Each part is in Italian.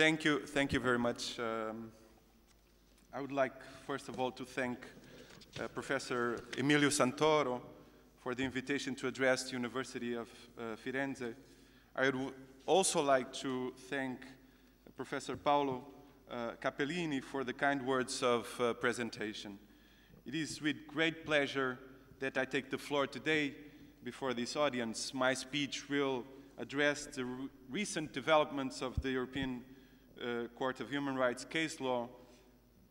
Thank you, thank you very much. Um, I would like, first of all, to thank uh, Professor Emilio Santoro for the invitation to address the University of uh, Firenze. I would also like to thank uh, Professor Paolo uh, Capellini for the kind words of uh, presentation. It is with great pleasure that I take the floor today before this audience. My speech will address the recent developments of the European uh, Court of Human Rights case law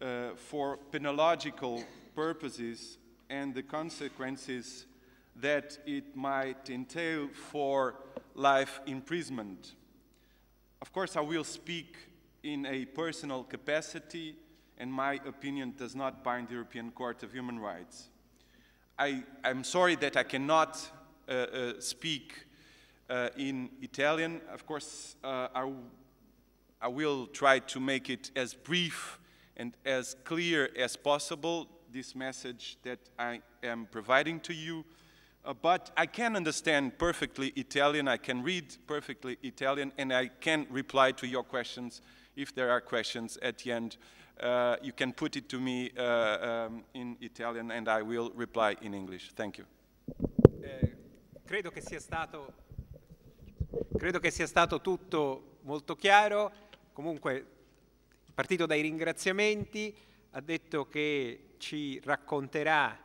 uh, for penological purposes and the consequences that it might entail for life imprisonment. Of course, I will speak in a personal capacity, and my opinion does not bind the European Court of Human Rights. I, am sorry that I cannot uh, uh, speak uh, in Italian. Of course, uh, I I will try to make it as brief and as clear as possible, this message that I am providing to you. Uh, but I can understand perfectly Italian, I can read perfectly Italian, and I can reply to your questions if there are questions at the end. Uh, you can put it to me uh, um, in Italian and I will reply in English. Thank you. Eh, credo, che stato, credo che sia stato tutto molto chiaro. comunque partito dai ringraziamenti, ha detto che ci racconterà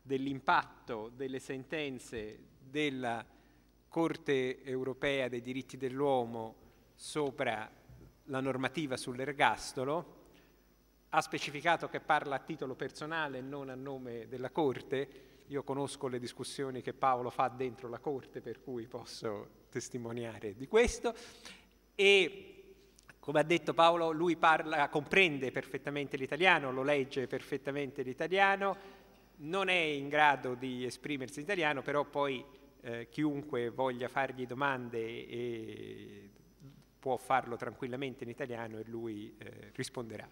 dell'impatto delle sentenze della Corte europea dei diritti dell'uomo sopra la normativa sull'ergastolo, ha specificato che parla a titolo personale e non a nome della Corte, io conosco le discussioni che Paolo fa dentro la Corte, per cui posso testimoniare di questo, e come ha detto Paolo, lui parla, comprende perfettamente l'italiano, lo legge perfettamente l'italiano, non è in grado di esprimersi in italiano, però poi eh, chiunque voglia fargli domande può farlo tranquillamente in italiano e lui eh, risponderà.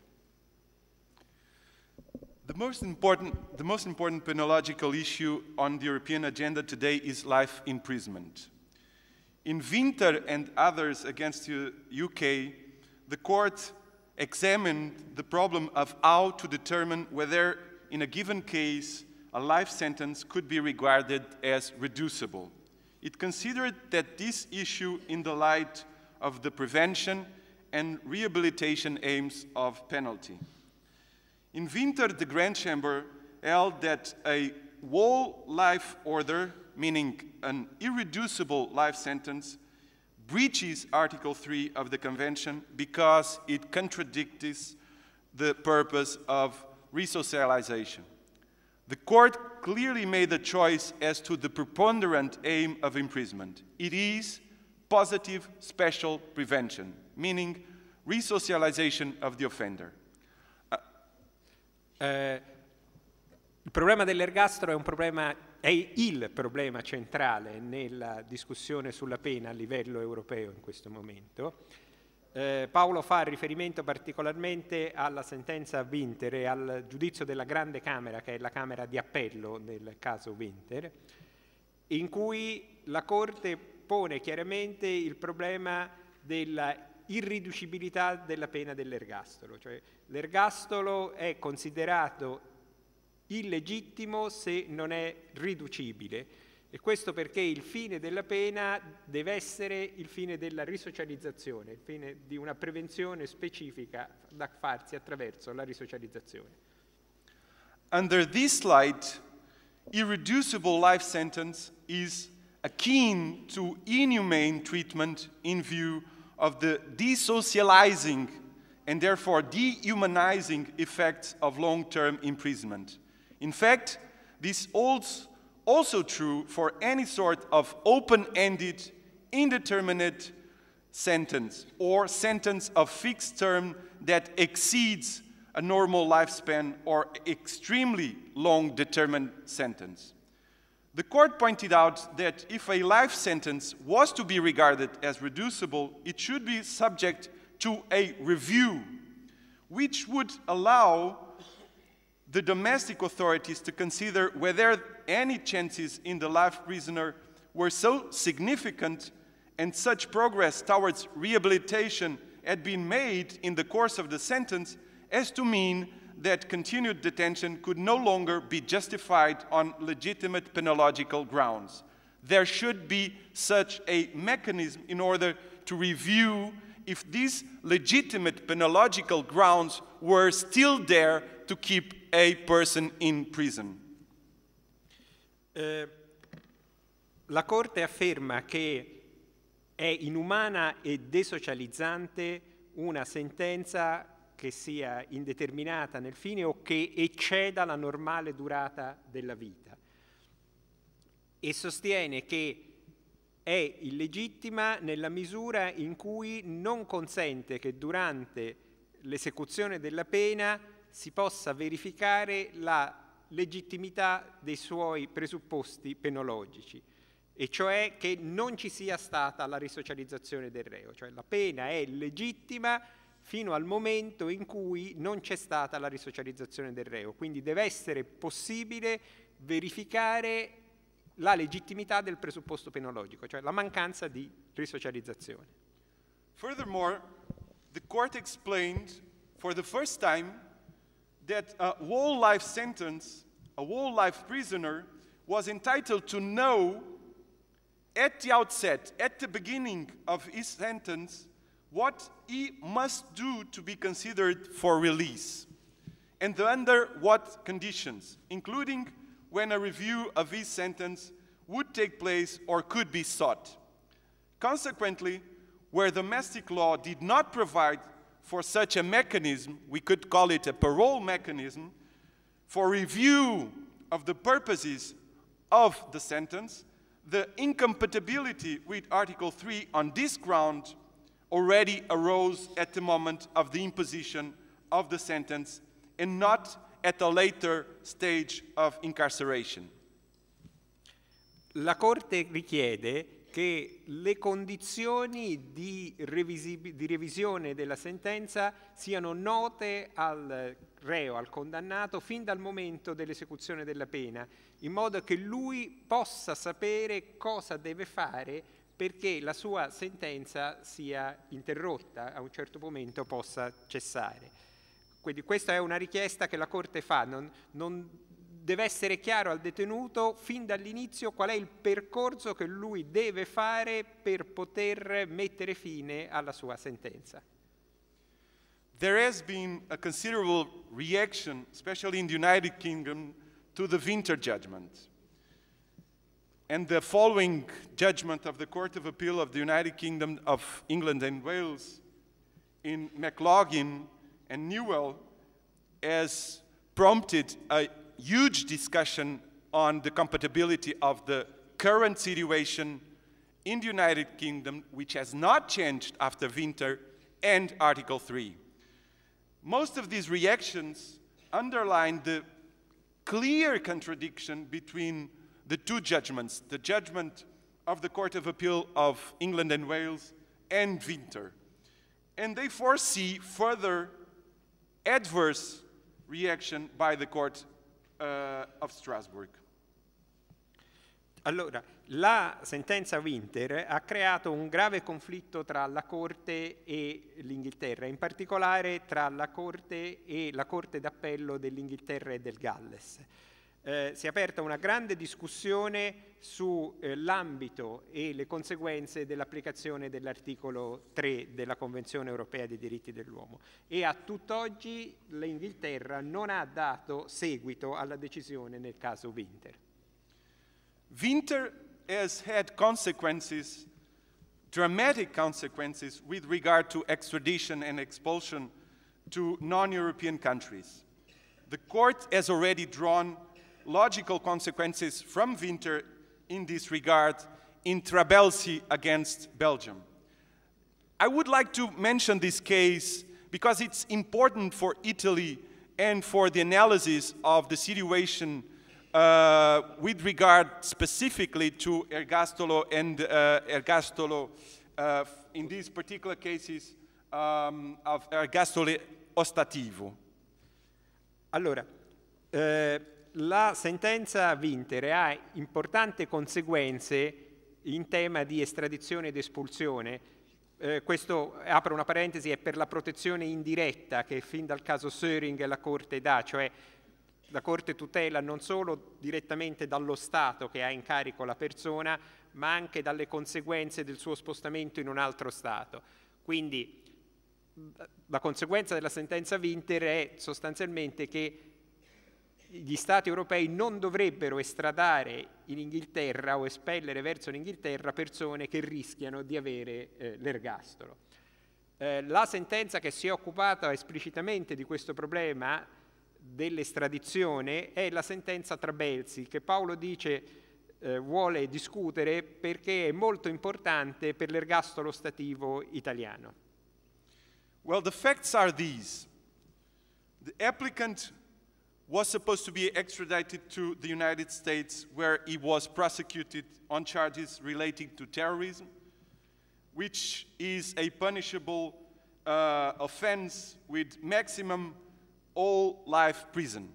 The most, important, the most important penological issue on the European agenda today is life imprisonment. In Winter and others against the UK, the court examined the problem of how to determine whether, in a given case, a life sentence could be regarded as reducible. It considered that this issue in the light of the prevention and rehabilitation aims of penalty. In winter, the Grand Chamber held that a whole life order, meaning an irreducible life sentence, breaches Article 3 of the Convention because it contradicts the purpose of resocialization. The court clearly made a choice as to the preponderant aim of imprisonment. It is positive special prevention, meaning resocialization of the offender. Uh, eh, il problema dell'ergastolo è un problema è il problema centrale nella discussione sulla pena a livello europeo in questo momento. Eh, Paolo fa riferimento particolarmente alla sentenza Winter e al giudizio della Grande Camera, che è la Camera di appello nel caso Winter, in cui la Corte pone chiaramente il problema della irriducibilità della pena dell'ergastolo, cioè l'ergastolo è considerato illegittimo se non è riducibile. E questo perché il fine della pena deve essere il fine della risocializzazione, il fine di una prevenzione specifica da farsi attraverso la risocializzazione. Under this light, irreducible life sentence is akin to inhumane treatment in view of the desocializing and therefore dehumanizing effects of long-term imprisonment. In fact, this holds also true for any sort of open-ended, indeterminate sentence or sentence of fixed term that exceeds a normal lifespan or extremely long determined sentence. The court pointed out that if a life sentence was to be regarded as reducible, it should be subject to a review, which would allow the domestic authorities to consider whether any chances in the life prisoner were so significant and such progress towards rehabilitation had been made in the course of the sentence as to mean that continued detention could no longer be justified on legitimate penological grounds. There should be such a mechanism in order to review if these legitimate penological grounds were still there to keep a person in prison. Eh, la Corte afferma che è inumana e desocializzante una sentenza che sia indeterminata nel fine o che ecceda la normale durata della vita e sostiene che è illegittima nella misura in cui non consente che durante l'esecuzione della pena si possa verificare la legittimità dei suoi presupposti penologici, e cioè che non ci sia stata la risocializzazione del reo, cioè la pena è legittima fino al momento in cui non c'è stata la risocializzazione del reo, quindi deve essere possibile verificare la legittimità del presupposto penologico, cioè la mancanza di risocializzazione. Furthermore, the court explained for the first time that a whole life sentence, a whole life prisoner, was entitled to know at the outset, at the beginning of his sentence, what he must do to be considered for release and under what conditions, including when a review of his sentence would take place or could be sought. Consequently, where domestic law did not provide for such a mechanism, we could call it a parole mechanism, for review of the purposes of the sentence, the incompatibility with Article 3 on this ground already arose at the moment of the imposition of the sentence and not at a later stage of incarceration. La Corte richiede che le condizioni di, di, revisione della sentenza siano note al reo, al condannato, fin dal momento dell'esecuzione della pena, in modo che lui possa sapere cosa deve fare perché la sua sentenza sia interrotta, a un certo momento possa cessare. Quindi questa è una richiesta che la Corte fa, non, non deve essere chiaro al detenuto fin dall'inizio qual è il percorso che lui deve fare per poter mettere fine alla sua sentenza. There has been a considerable reaction, especially in the United Kingdom, to the Winter judgment. And the following judgment of the Court of Appeal of the United Kingdom of England and Wales in McLaughlin and Newell has prompted a huge discussion on the compatibility of the current situation in the United Kingdom, which has not changed after winter, and Article 3. Most of these reactions underline the clear contradiction between the two judgments, the judgment of the Court of Appeal of England and Wales and Winter. And they foresee further adverse reaction by the court Eh, of Strasbourg. Allora, la sentenza Winter ha creato un grave conflitto tra la Corte e l'Inghilterra, in particolare tra la Corte e la Corte d'Appello dell'Inghilterra e del Galles eh, si è aperta una grande discussione sull'ambito eh, e le conseguenze dell'applicazione dell'articolo 3 della Convenzione europea dei diritti dell'uomo e a tutt'oggi l'Inghilterra non ha dato seguito alla decisione nel caso Winter. Winter has had consequences, dramatic consequences with regard to extradition and expulsion to non-European countries. The court has already drawn logical consequences from winter in this regard in Trabelsi against Belgium. I would like to mention this case because it's important for Italy and for the analysis of the situation uh, with regard specifically to ergastolo and uh, ergastolo uh, in these particular cases um, of ergastolo ostativo. Allora, eh, la sentenza Vintere ha importanti conseguenze in tema di estradizione ed espulsione. Eh, questo, apro una parentesi, è per la protezione indiretta che fin dal caso Söring la Corte dà, cioè la Corte tutela non solo direttamente dallo Stato che ha in carico la persona, ma anche dalle conseguenze del suo spostamento in un altro Stato. Quindi la conseguenza della sentenza Winter è sostanzialmente che gli Stati europei non dovrebbero estradare in Inghilterra o espellere verso l'Inghilterra persone che rischiano di avere eh, l'ergastolo. Eh, la sentenza che si è occupata esplicitamente di questo problema dell'estradizione è la sentenza Trabelsi, che Paolo dice eh, vuole discutere perché è molto importante per l'ergastolo stativo italiano. Well, the facts are these. The applicant was supposed to be extradited to the United States where he was prosecuted on charges relating to terrorism, which is a punishable uh, offense with maximum all life prison.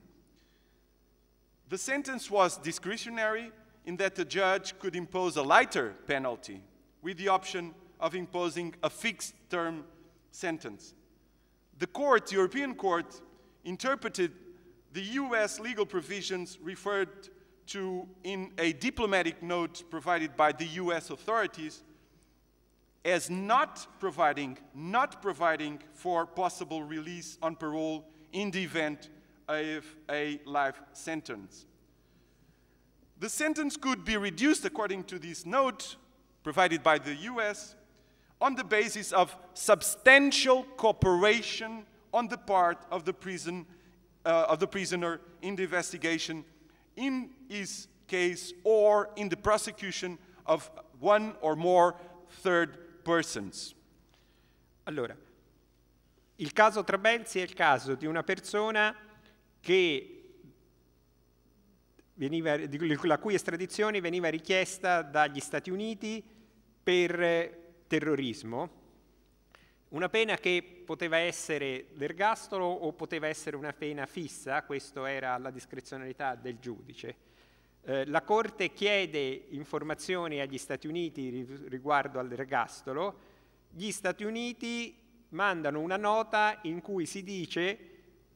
The sentence was discretionary in that the judge could impose a lighter penalty with the option of imposing a fixed term sentence. The court, European court, interpreted the US legal provisions referred to in a diplomatic note provided by the US authorities as not providing, not providing for possible release on parole in the event of a life sentence. The sentence could be reduced according to this note provided by the US on the basis of substantial cooperation on the part of the prison uh, of the prisoner in the investigation in his case or in the prosecution of one or more third persons. Allora, il caso Trabelsi è il caso di una persona che veniva, la cui estradizione veniva richiesta dagli Stati Uniti per terrorismo una pena che poteva essere l'ergastolo o poteva essere una pena fissa, questo era la discrezionalità del giudice. Eh, la Corte chiede informazioni agli Stati Uniti riguardo all'ergastolo, gli Stati Uniti mandano una nota in cui si dice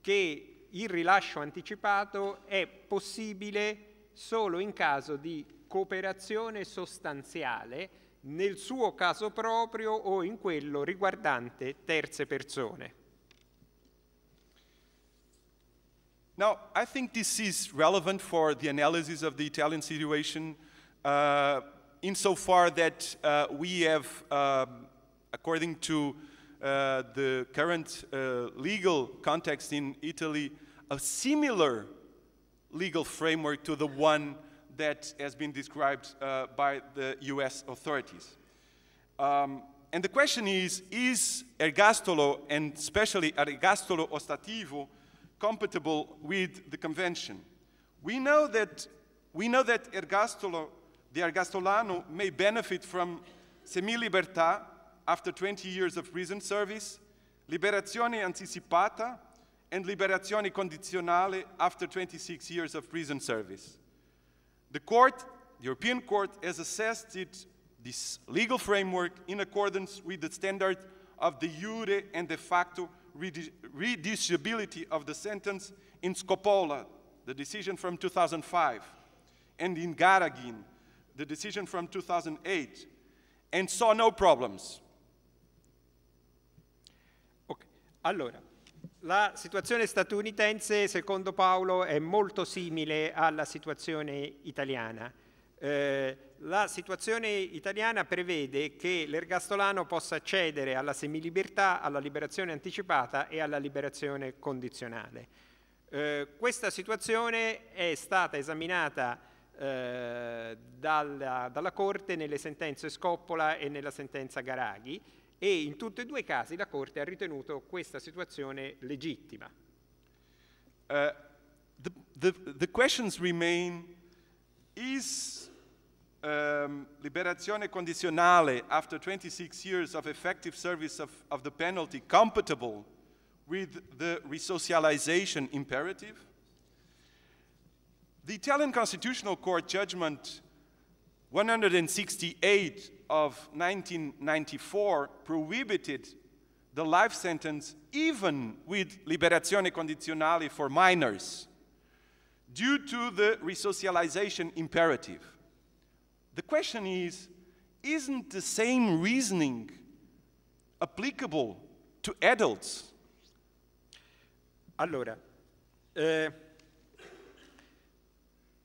che il rilascio anticipato è possibile solo in caso di cooperazione sostanziale, nel suo caso proprio o in quello riguardante terze persone. Now, I think this is relevant for the analysis of the Italian situation uh, insofar that uh, we have, uh, according to uh, the current uh, legal context in Italy, a similar legal framework to the one that has been described uh, by the US authorities. Um, and the question is, is ergastolo, and especially ergastolo ostativo, compatible with the convention? We know that, we know that ergastolo, the ergastolano may benefit from semi-liberta after 20 years of prison service, liberazione anticipata, and liberazione condizionale after 26 years of prison service. The court, the European Court, has assessed it, this legal framework in accordance with the standard of the jure and de facto reducibility of the sentence in Skopola, the decision from 2005, and in Garagin, the decision from 2008, and saw no problems. Ok, allora, La situazione statunitense, secondo Paolo, è molto simile alla situazione italiana. Eh, la situazione italiana prevede che l'ergastolano possa accedere alla semilibertà, alla liberazione anticipata e alla liberazione condizionale. Eh, questa situazione è stata esaminata eh, dalla, dalla Corte nelle sentenze Scoppola e nella sentenza Garaghi e in tutti e due i casi la Corte ha ritenuto questa situazione legittima. Uh, the, the, the, questions remain, is um, liberazione condizionale after 26 years of effective service of, of the penalty compatible with the resocialization imperative? The Italian Constitutional Court judgment 168 of 1994 prohibited the life sentence even with liberazione condizionale for minors due to the resocialization imperative. The question is, isn't the same reasoning applicable to adults? Allora, eh,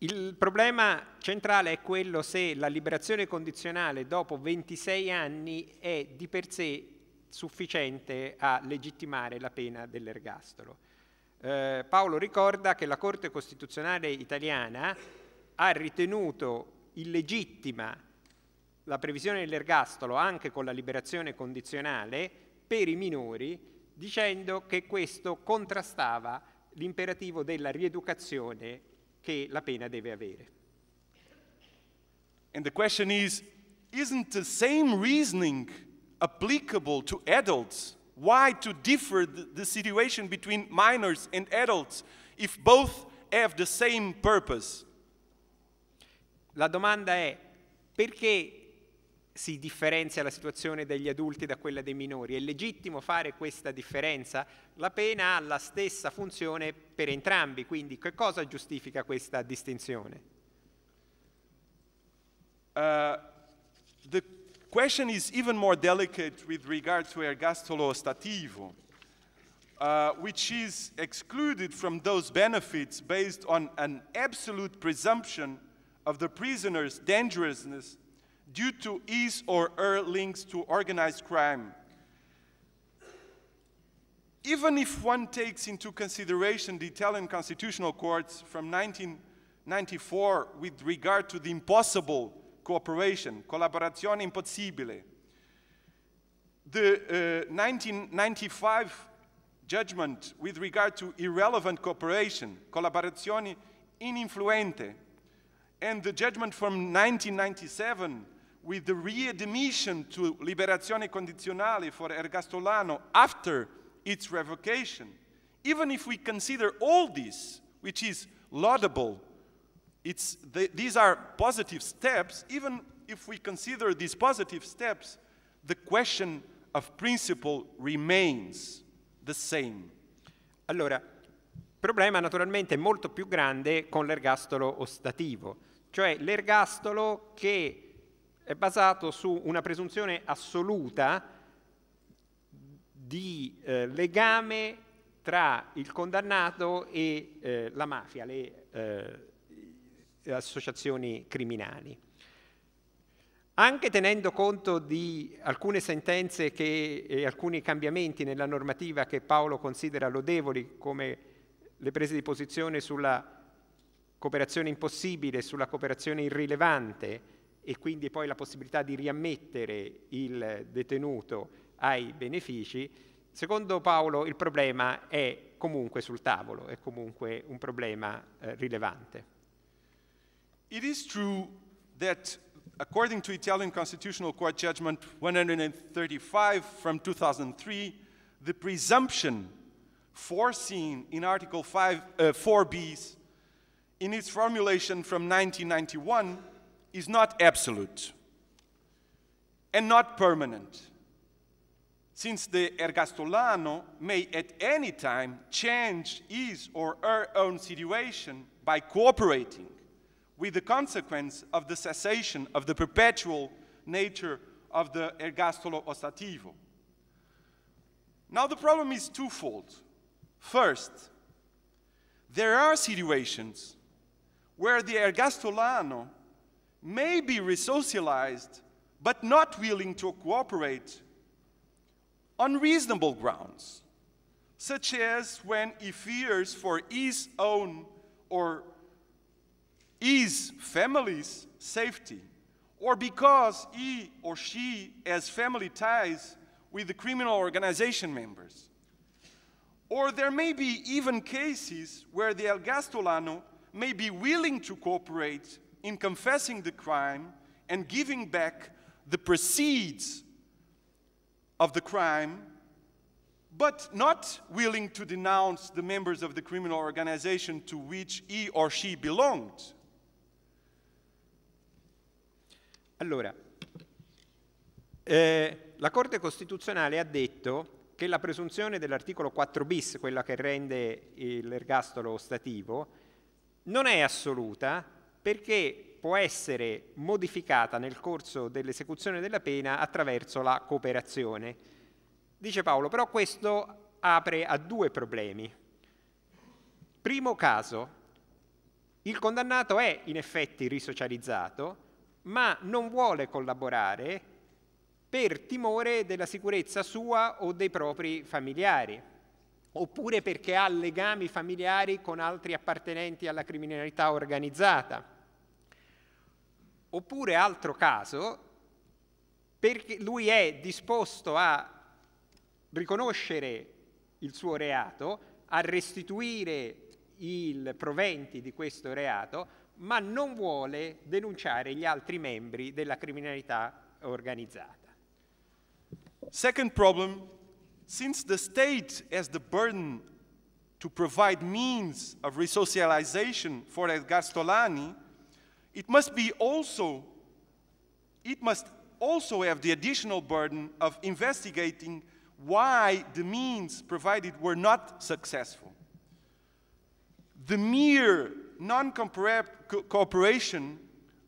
Il problema centrale è quello se la liberazione condizionale dopo 26 anni è di per sé sufficiente a legittimare la pena dell'ergastolo. Eh, Paolo ricorda che la Corte Costituzionale italiana ha ritenuto illegittima la previsione dell'ergastolo anche con la liberazione condizionale per i minori, dicendo che questo contrastava l'imperativo della rieducazione che la pena deve avere. And the question is, isn't the same reasoning applicable to adults? Why to differ the situation between minors and adults if both have the same purpose? La domanda è perché si differenzia la situazione degli adulti da quella dei minori. È legittimo fare questa differenza? La pena ha la stessa funzione per entrambi, quindi che cosa giustifica questa distinzione? Uh, the question is even more delicate with regard to ergastolo stativo, uh, which is excluded from those benefits based on an absolute presumption of the prisoner's dangerousness due to his or her links to organized crime. Even if one takes into consideration the Italian constitutional courts from 1994 with regard to the impossible cooperation, collaborazione impossibile, the uh, 1995 judgment with regard to irrelevant cooperation, collaborazione ininfluente, and the judgment from 1997 with the readmission to liberazione condizionale for Ergastolano after its revocation, even if we consider all this, which is laudable, the, these are positive steps, even if we consider these positive steps, the question of principle remains the same. Allora, problema naturalmente è molto più grande con l'ergastolo ostativo, cioè l'ergastolo che è basato su una presunzione assoluta di eh, legame tra il condannato e eh, la mafia, le eh, associazioni criminali. Anche tenendo conto di alcune sentenze che, e alcuni cambiamenti nella normativa che Paolo considera lodevoli, come le prese di posizione sulla cooperazione impossibile, sulla cooperazione irrilevante, e quindi poi la possibilità di riammettere il detenuto ai benefici, secondo Paolo il problema è comunque sul tavolo, è comunque un problema eh, rilevante. It is true that according to Italian Constitutional Court Judgment 135 from 2003, the presumption foreseen in Article 5, uh, 4 b in its formulation from 1991 is not absolute and not permanent, since the ergastolano may at any time change his or her own situation by cooperating with the consequence of the cessation of the perpetual nature of the ergastolo ostativo. Now the problem is twofold. First, there are situations where the ergastolano may be resocialized but not willing to cooperate on reasonable grounds, such as when he fears for his own or his family's safety, or because he or she has family ties with the criminal organization members. Or there may be even cases where the El Gastolano may be willing to cooperate in confessing the crime and giving back the proceeds of the crime, but not willing to denounce the members of the criminal organization to which he or she belonged. Allora, eh, la Corte Costituzionale ha detto che la presunzione dell'articolo 4 bis, quella che rende l'ergastolo ostativo, non è assoluta perché può essere modificata nel corso dell'esecuzione della pena attraverso la cooperazione. Dice Paolo, però questo apre a due problemi. Primo caso, il condannato è in effetti risocializzato, ma non vuole collaborare per timore della sicurezza sua o dei propri familiari, oppure perché ha legami familiari con altri appartenenti alla criminalità organizzata Oppure, altro caso, perché lui è disposto a riconoscere il suo reato, a restituire i proventi di questo reato, ma non vuole denunciare gli altri membri della criminalità organizzata. Second problem, since the state has the burden to provide means of resocialization for Edgar Stolani, It must be also, it must also have the additional burden of investigating why the means provided were not successful. The mere non-cooperation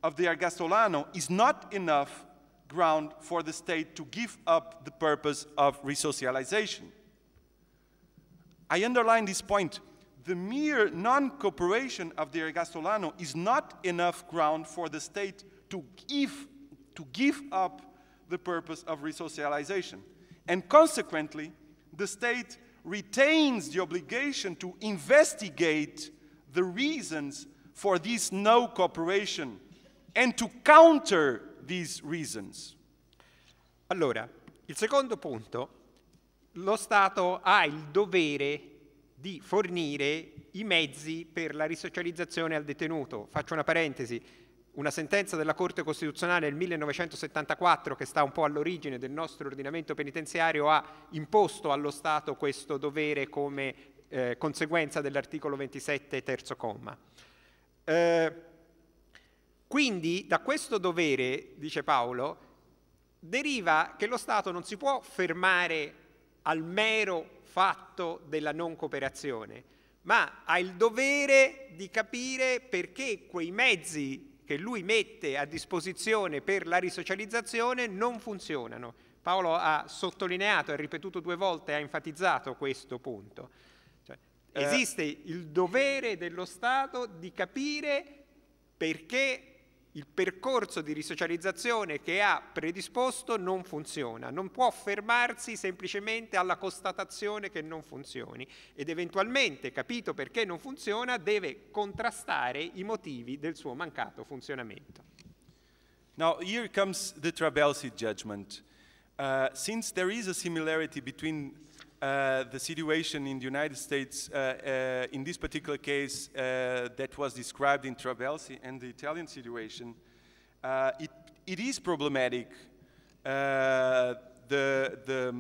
of the Argastolano is not enough ground for the state to give up the purpose of resocialization. I underline this point the mere non-cooperation of the Ergastolano is not enough ground for the state to give, to give up the purpose of resocialization. And consequently, the state retains the obligation to investigate the reasons for this no cooperation and to counter these reasons. Allora, il secondo punto, lo Stato ha il dovere di fornire i mezzi per la risocializzazione al detenuto. Faccio una parentesi, una sentenza della Corte Costituzionale del 1974 che sta un po' all'origine del nostro ordinamento penitenziario ha imposto allo Stato questo dovere come eh, conseguenza dell'articolo 27 terzo comma. Eh, quindi da questo dovere, dice Paolo, deriva che lo Stato non si può fermare al mero fatto della non cooperazione, ma ha il dovere di capire perché quei mezzi che lui mette a disposizione per la risocializzazione non funzionano. Paolo ha sottolineato, ha ripetuto due volte, ha enfatizzato questo punto. Cioè, eh. esiste il dovere dello Stato di capire perché il percorso di risocializzazione che ha predisposto non funziona, non può fermarsi semplicemente alla constatazione che non funzioni ed eventualmente, capito perché non funziona, deve contrastare i motivi del suo mancato funzionamento. Now here comes the Trabelsi judgment. Uh, since there is a similarity between Uh, the situation in the United States, uh, uh in this particular case uh, that was described in Trabelsi, and the Italian situation, it, it is problematic, the, the,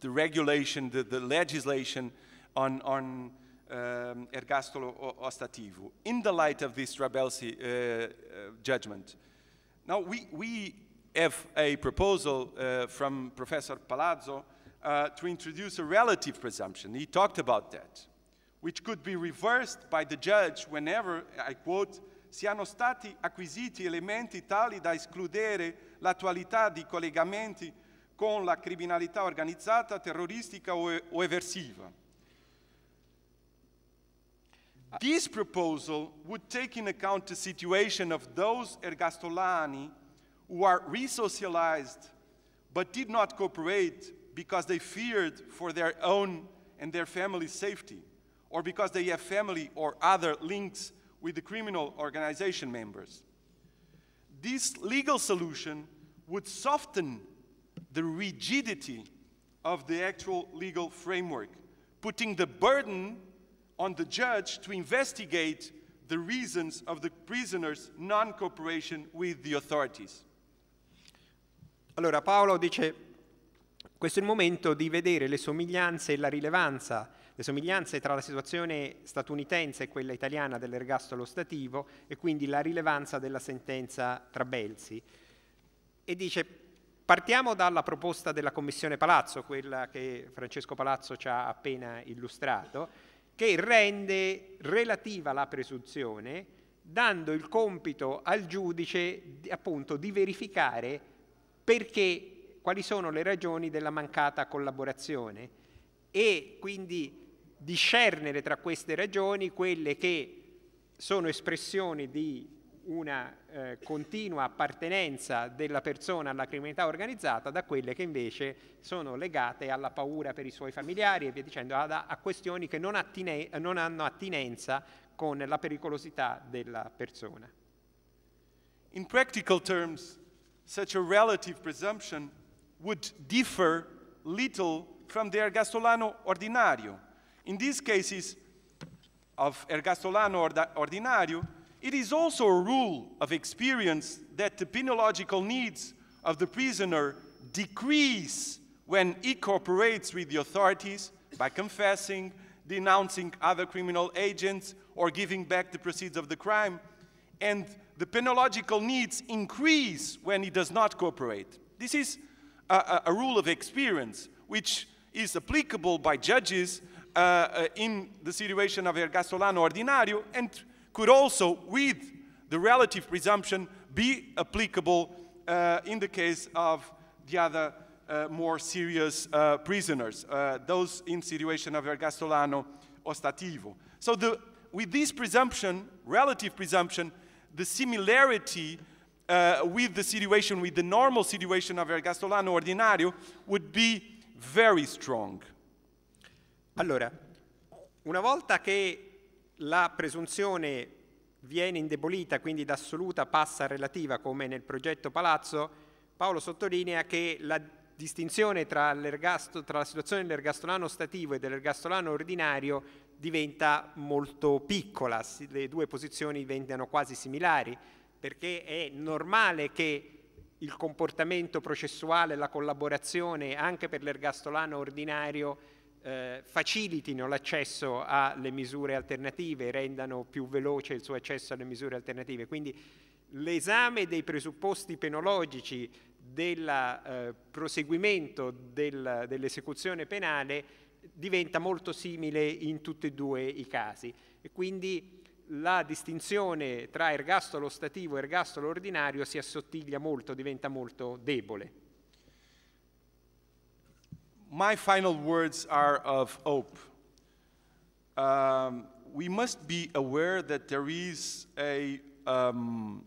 the regulation, the, the legislation on, on um, ergastolo ostativo in the light of this Trabelsi uh, uh, judgment. Now, we, we have a proposal uh, from Professor Palazzo uh, to introduce a relative presumption. He talked about that, which could be reversed by the judge whenever, I quote, siano stati acquisiti elementi tali da escludere l'attualità di collegamenti con la criminalità organizzata, terroristica o eversiva. This proposal would take into account the situation of those ergastolani who are resocialized but did not cooperate because they feared for their own and their family's safety, or because they have family or other links with the criminal organization members. This legal solution would soften the rigidity of the actual legal framework, putting the burden on the judge to investigate the reasons of the prisoner's non-cooperation with the authorities. Allora Paolo dice Questo è il momento di vedere le somiglianze e la rilevanza, le somiglianze tra la situazione statunitense e quella italiana dell'ergastolo stativo e quindi la rilevanza della sentenza Trabelsi. E dice, partiamo dalla proposta della Commissione Palazzo, quella che Francesco Palazzo ci ha appena illustrato, che rende relativa la presunzione dando il compito al giudice appunto di verificare perché quali sono le ragioni della mancata collaborazione e quindi discernere tra queste ragioni quelle che sono espressioni di una eh, continua appartenenza della persona alla criminalità organizzata da quelle che invece sono legate alla paura per i suoi familiari e via dicendo, a, a questioni che non, attine, non hanno attinenza con la pericolosità della persona. In practical terms, such a relative presumption would differ little from the ergastolano ordinario. In these cases of ergastolano ordinario, it is also a rule of experience that the penological needs of the prisoner decrease when he cooperates with the authorities by confessing, denouncing other criminal agents, or giving back the proceeds of the crime, and the penological needs increase when he does not cooperate. This is a, a rule of experience, which is applicable by judges uh, uh in the situation of ergastolano ordinario and could also, with the relative presumption, be applicable uh, in the case of the other uh, more serious uh, prisoners, uh, those in situation of ergastolano ostativo. So the, with this presumption, relative presumption, the similarity uh, with the situation, with the normal situation of ergastolano ordinario, would be very strong. Allora, una volta che la presunzione viene indebolita, quindi da assoluta passa a relativa, come nel progetto Palazzo, Paolo sottolinea che la distinzione tra, tra la situazione dell'ergastolano stativo e dell'ergastolano ordinario diventa molto piccola, le due posizioni diventano quasi similari perché è normale che il comportamento processuale, la collaborazione anche per l'ergastolano ordinario eh, facilitino l'accesso alle misure alternative, rendano più veloce il suo accesso alle misure alternative. Quindi l'esame dei presupposti penologici del eh, proseguimento del, dell'esecuzione penale diventa molto simile in tutti e due i casi. E quindi la distinzione tra ergastolo stativo e ergastolo ordinario si assottiglia molto, diventa molto debole. My final words are of hope. Um, we must be aware that there is a um,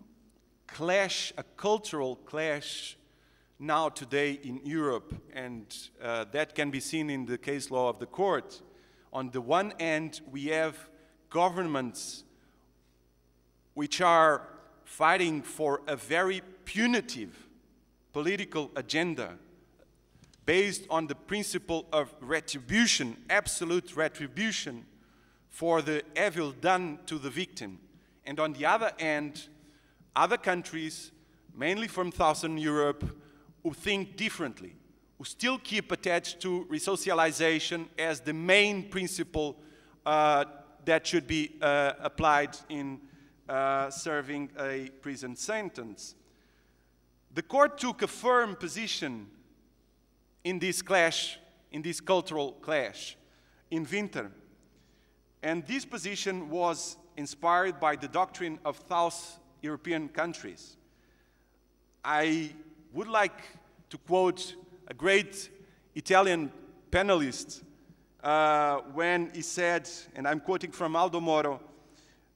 clash, a cultural clash now today in Europe, and uh, that can be seen in the case law of the court. On the one end, we have governments which are fighting for a very punitive political agenda based on the principle of retribution, absolute retribution for the evil done to the victim. And on the other end, other countries, mainly from Southern Europe, who think differently, who still keep attached to resocialization as the main principle uh, that should be uh, applied in uh, serving a prison sentence. The court took a firm position in this clash, in this cultural clash in Winter. And this position was inspired by the doctrine of South European countries. I would like to quote a great Italian penalist uh, when he said, and I'm quoting from Aldo Moro,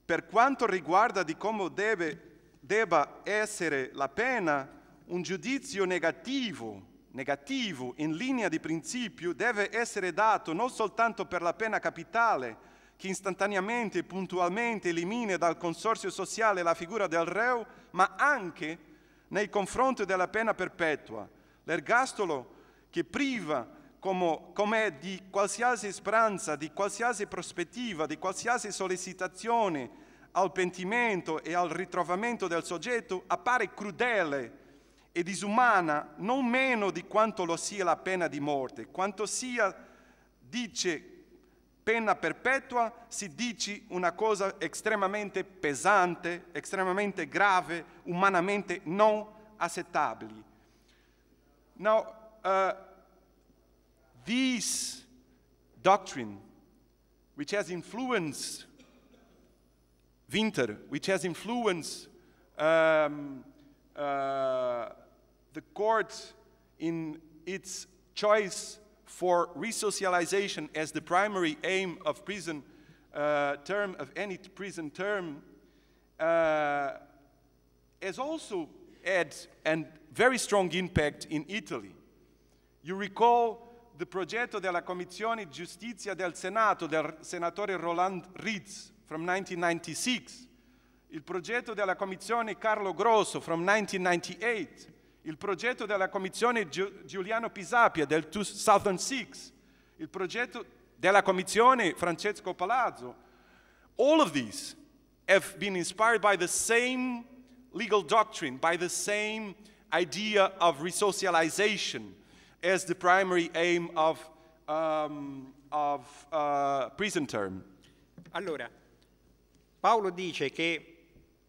Per quanto riguarda di come deve, debba essere la pena, un giudizio negativo, negativo in linea di principio deve essere dato non soltanto per la pena capitale, che istantaneamente e puntualmente elimina dal consorzio sociale la figura del reo, ma anche nei confronti della pena perpetua, l'ergastolo che priva come, come di qualsiasi speranza, di qualsiasi prospettiva, di qualsiasi sollecitazione al pentimento e al ritrovamento del soggetto appare crudele e disumana non meno di quanto lo sia la pena di morte. Quanto sia, dice, pena perpetua, si dice una cosa estremamente pesante, estremamente grave, umanamente non accettabile. Now, uh, this doctrine, which has influenced Winter, which has influenced um, uh, the court in its choice for resocialization as the primary aim of prison uh, term, of any prison term, uh, has also had a very strong impact in Italy. You recall il progetto della Commissione Giustizia del Senato del senatore Roland Ritz from 1996, il progetto della Commissione Carlo Grosso from 1998, il progetto della Commissione Giuliano Pisapia del 2006, il progetto della Commissione Francesco Palazzo. All of these have been inspired by the same legal doctrine, by the same idea of resocialization, as the primary aim of, um, of uh, prison term. Allora, Paolo dice che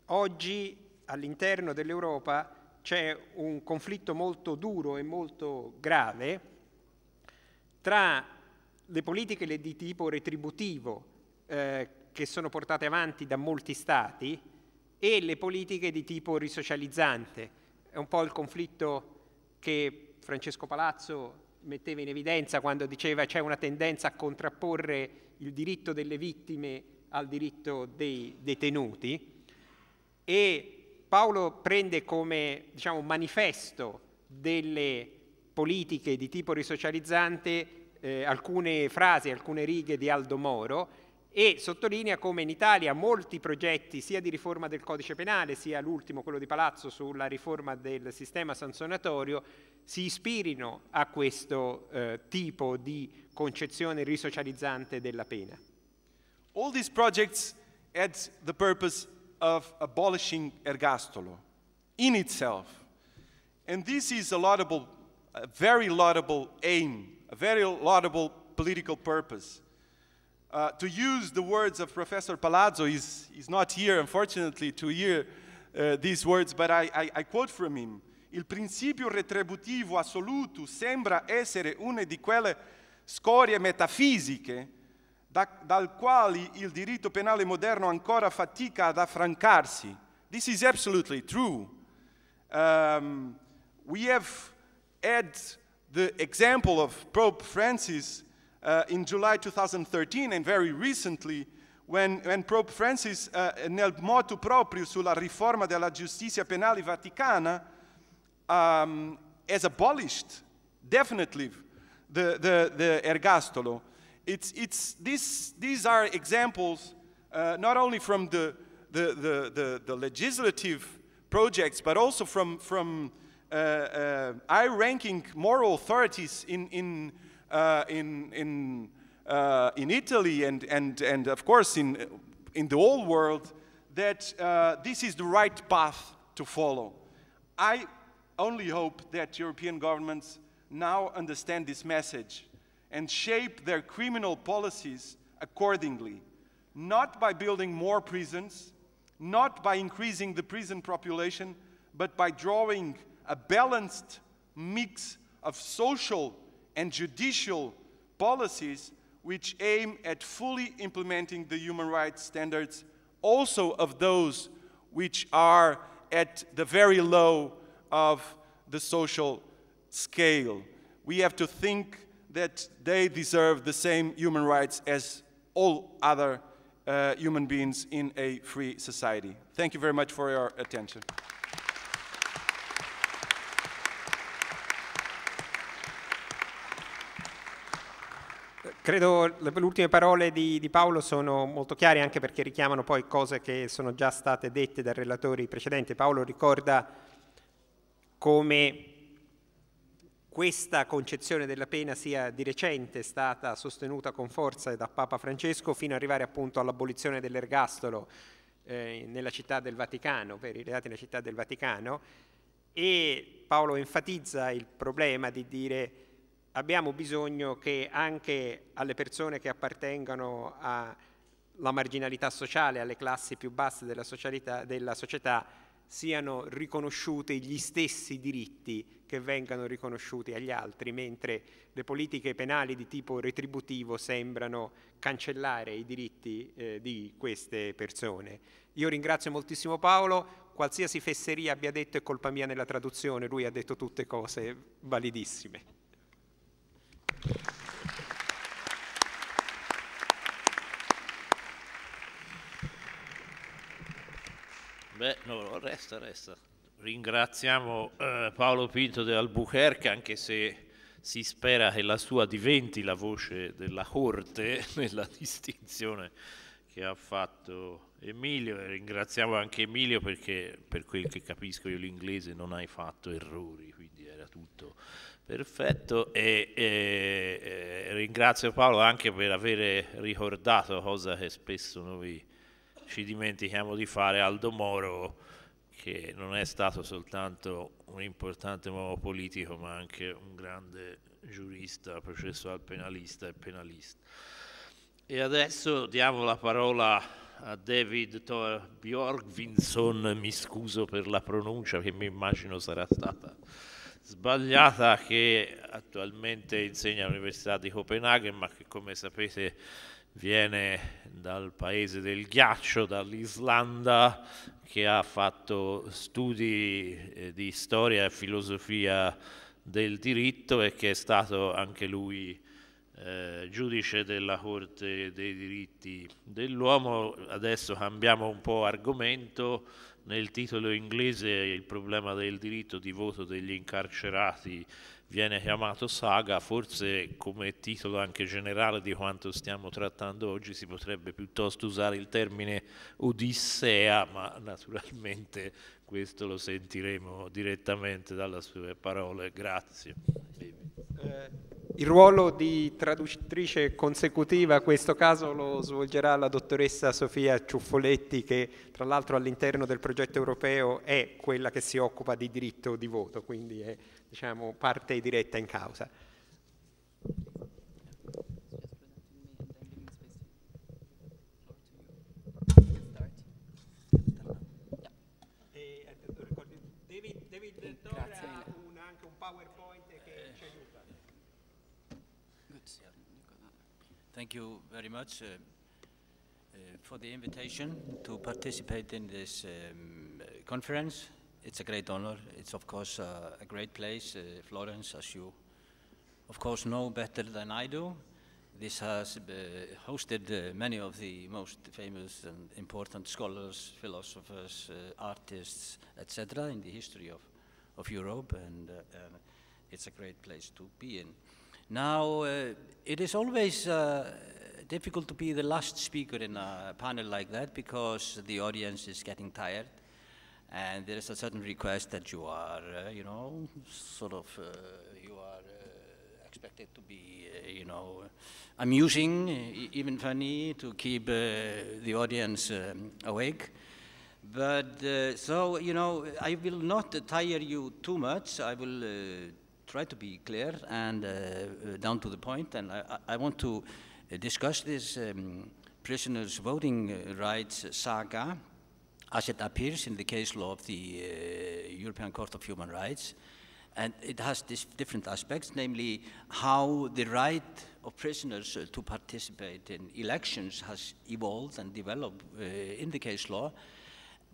oggi all'interno dell'Europa c'è un conflitto molto duro e molto grave tra le politiche di tipo retributivo eh, che sono portate avanti da molti stati e le politiche di tipo risocializzante. È un po' il conflitto che Francesco Palazzo metteva in evidenza quando diceva c'è una tendenza a contrapporre il diritto delle vittime al diritto dei detenuti e Paolo prende come diciamo, manifesto delle politiche di tipo risocializzante eh, alcune frasi, alcune righe di Aldo Moro e sottolinea come in Italia molti progetti sia di riforma del codice penale sia l'ultimo, quello di Palazzo sulla riforma del sistema sanzionatorio, si ispirino a questo eh, tipo di concezione risocializzante della pena. All these projects had the purpose of abolishing ergastolo in itself. And this is a laudable, a very laudable aim, a very laudable political purpose. Uh, to use the words of Professor Palazzo, he's, he's not here, unfortunately, to hear uh, these words, but I, I, I quote from him. Il principio retributivo assoluto sembra essere una di quelle scorie metafisiche da, dal quale il diritto penale moderno ancora fatica ad affrancarsi. This is absolutely true. Um, we have had the example of Pope Francis uh, in July 2013 and very recently when, when Pope Francis uh, nel motu proprio sulla riforma della giustizia penale vaticana um, has abolished definitely the, the, the ergastolo. It's, it's, this, these are examples uh, not only from the, the, the, the, the legislative projects, but also from, from uh, uh, high-ranking moral authorities in, in, uh, in, in, uh, in Italy and, and, and, of course, in, in the whole world, that uh, this is the right path to follow. I only hope that European governments now understand this message and shape their criminal policies accordingly, not by building more prisons, not by increasing the prison population, but by drawing a balanced mix of social and judicial policies which aim at fully implementing the human rights standards, also of those which are at the very low of the social scale. We have to think that they deserve the same human rights as all other uh, human beings in a free society. Thank you very much for your attention. Credo le ultime parole di, di, Paolo sono molto chiare anche perché richiamano poi cose che sono già state dette dai relatori precedenti. Paolo ricorda come questa concezione della pena sia di recente stata sostenuta con forza da Papa Francesco fino ad arrivare appunto all'abolizione dell'ergastolo eh, nella città del Vaticano, per i reati nella città del Vaticano, e Paolo enfatizza il problema di dire abbiamo bisogno che anche alle persone che appartengano alla marginalità sociale, alle classi più basse della, socialità, della società, siano riconosciuti gli stessi diritti che vengano riconosciuti agli altri, mentre le politiche penali di tipo retributivo sembrano cancellare i diritti eh, di queste persone. Io ringrazio moltissimo Paolo, qualsiasi fesseria abbia detto è colpa mia nella traduzione, lui ha detto tutte cose validissime. Beh, no, resta, resta. Ringraziamo eh, Paolo Pinto di Albuquerque, anche se si spera che la sua diventi la voce della corte nella distinzione che ha fatto Emilio e ringraziamo anche Emilio perché per quel che capisco io l'inglese non hai fatto errori, quindi era tutto perfetto e, e, e ringrazio Paolo anche per aver ricordato cosa che spesso noi ci dimentichiamo di fare Aldo Moro che non è stato soltanto un importante uomo politico ma anche un grande giurista, processual penalista e penalista. E adesso diamo la parola a David Thor Bjorkvinson, mi scuso per la pronuncia che mi immagino sarà stata sbagliata, che attualmente insegna all'Università di Copenaghen ma che come sapete viene dal paese del ghiaccio, dall'Islanda, che ha fatto studi eh, di storia e filosofia del diritto e che è stato anche lui eh, giudice della Corte dei diritti dell'uomo. Adesso cambiamo un po' argomento. Nel titolo inglese il problema del diritto di voto degli incarcerati viene chiamato saga, forse come titolo anche generale di quanto stiamo trattando oggi si potrebbe piuttosto usare il termine Odissea, ma naturalmente questo lo sentiremo direttamente dalle sue parole. Grazie. Eh. Il ruolo di traduttrice consecutiva, in questo caso, lo svolgerà la dottoressa Sofia Ciuffoletti, che tra l'altro all'interno del progetto europeo è quella che si occupa di diritto di voto, quindi è diciamo, parte diretta in causa. Thank you very much uh, uh, for the invitation to participate in this um, conference. It's a great honor. It's, of course, uh, a great place, uh, Florence, as you, of course, know better than I do. This has uh, hosted uh, many of the most famous and important scholars, philosophers, artists, etc., in the history of, of Europe, and it's a great place to be in. Now, uh, it is always uh, difficult to be the last speaker in a panel like that because the audience is getting tired and there is a certain request that you are, uh, you know, sort of, uh, you are uh, expected to be, uh, you know, amusing, e even funny, to keep the audience um, awake. But so, you know, I will not tire you too much. I will try to be clear and uh, down to the point, and I, I want to discuss this um, prisoners' voting uh, rights saga as it appears in the case law of the uh, European Court of Human Rights. And it has different aspects, namely how the right of prisoners uh, to participate in elections has evolved and developed in the case law,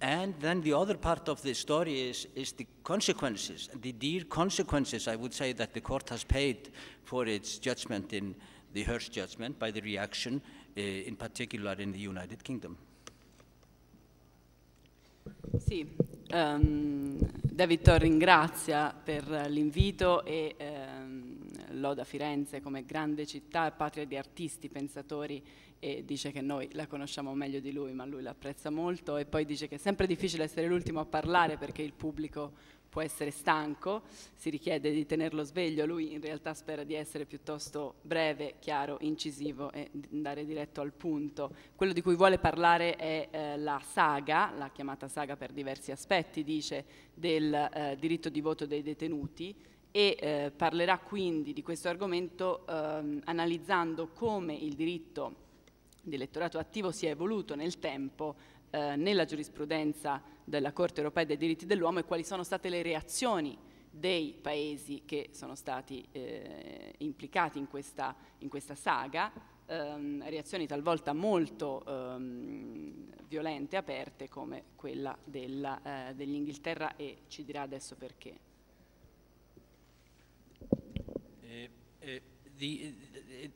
and then the other part of the story is, is the consequences, the dear consequences, I would say, that the court has paid for its judgment in the Hearst judgment by the reaction, uh, in particular in the United Kingdom. Sì, um, David Thor ringrazia per l'invito e eh, loda Firenze come grande città e patria di artisti, pensatori e dice che noi la conosciamo meglio di lui, ma lui l'apprezza molto e poi dice che è sempre difficile essere l'ultimo a parlare perché il pubblico può essere stanco, si richiede di tenerlo sveglio, lui in realtà spera di essere piuttosto breve, chiaro, incisivo e andare diretto al punto. Quello di cui vuole parlare è eh, la saga, la chiamata saga per diversi aspetti, dice, del eh, diritto di voto dei detenuti, e eh, parlerà quindi di questo argomento ehm, analizzando come il diritto di elettorato attivo si è evoluto nel tempo eh, nella giurisprudenza della Corte europea dei diritti dell'uomo e quali sono state le reazioni dei paesi che sono stati eh, implicati in questa, in questa saga, ehm, reazioni talvolta molto ehm, violente, aperte come quella della, eh, dell'Inghilterra e ci dirà adesso perché. Uh, the, uh,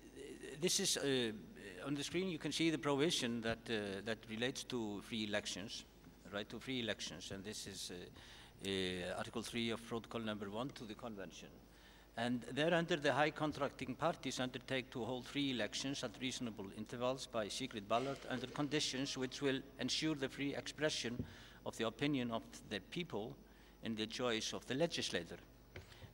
this is uh, on the screen. You can see the provision that that relates to free elections, right to free elections, and this is Article 3 of Protocol Number 1 to the Convention. And under the high contracting parties undertake to hold free elections at reasonable intervals by secret ballot under conditions which will ensure the free expression of the opinion of the people in the choice of the legislator.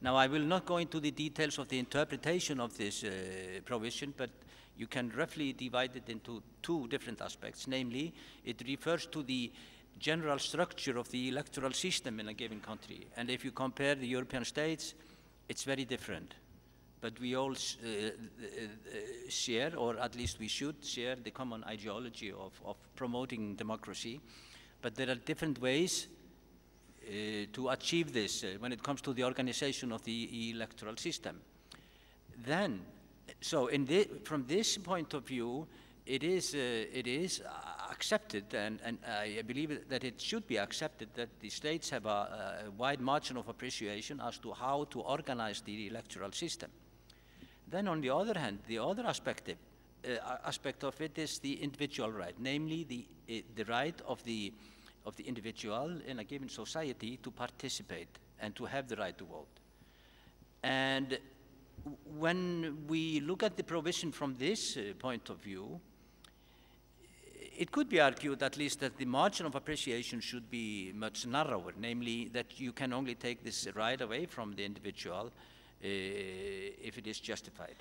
Now, I will not go into the details of the interpretation of this uh, provision, but you can roughly divide it into two different aspects. Namely, it refers to the general structure of the electoral system in a given country. And if you compare the European states, it's very different. But we all uh, uh, share, or at least we should share, the common ideology of, of promoting democracy. But there are different ways uh, to achieve this uh, when it comes to the organization of the electoral system. Then, so from this point of view, it is, uh, it is accepted, and, and I believe that it should be accepted that the states have a, a wide margin of appreciation as to how to organize the electoral system. Then on the other hand, the other aspect of, uh, aspect of it is the individual right, namely the, uh, the right of the of the individual in a given society to participate and to have the right to vote. And when we look at the provision from this uh, point of view, it could be argued at least that the margin of appreciation should be much narrower, namely that you can only take this right away from the individual uh, if it is justified.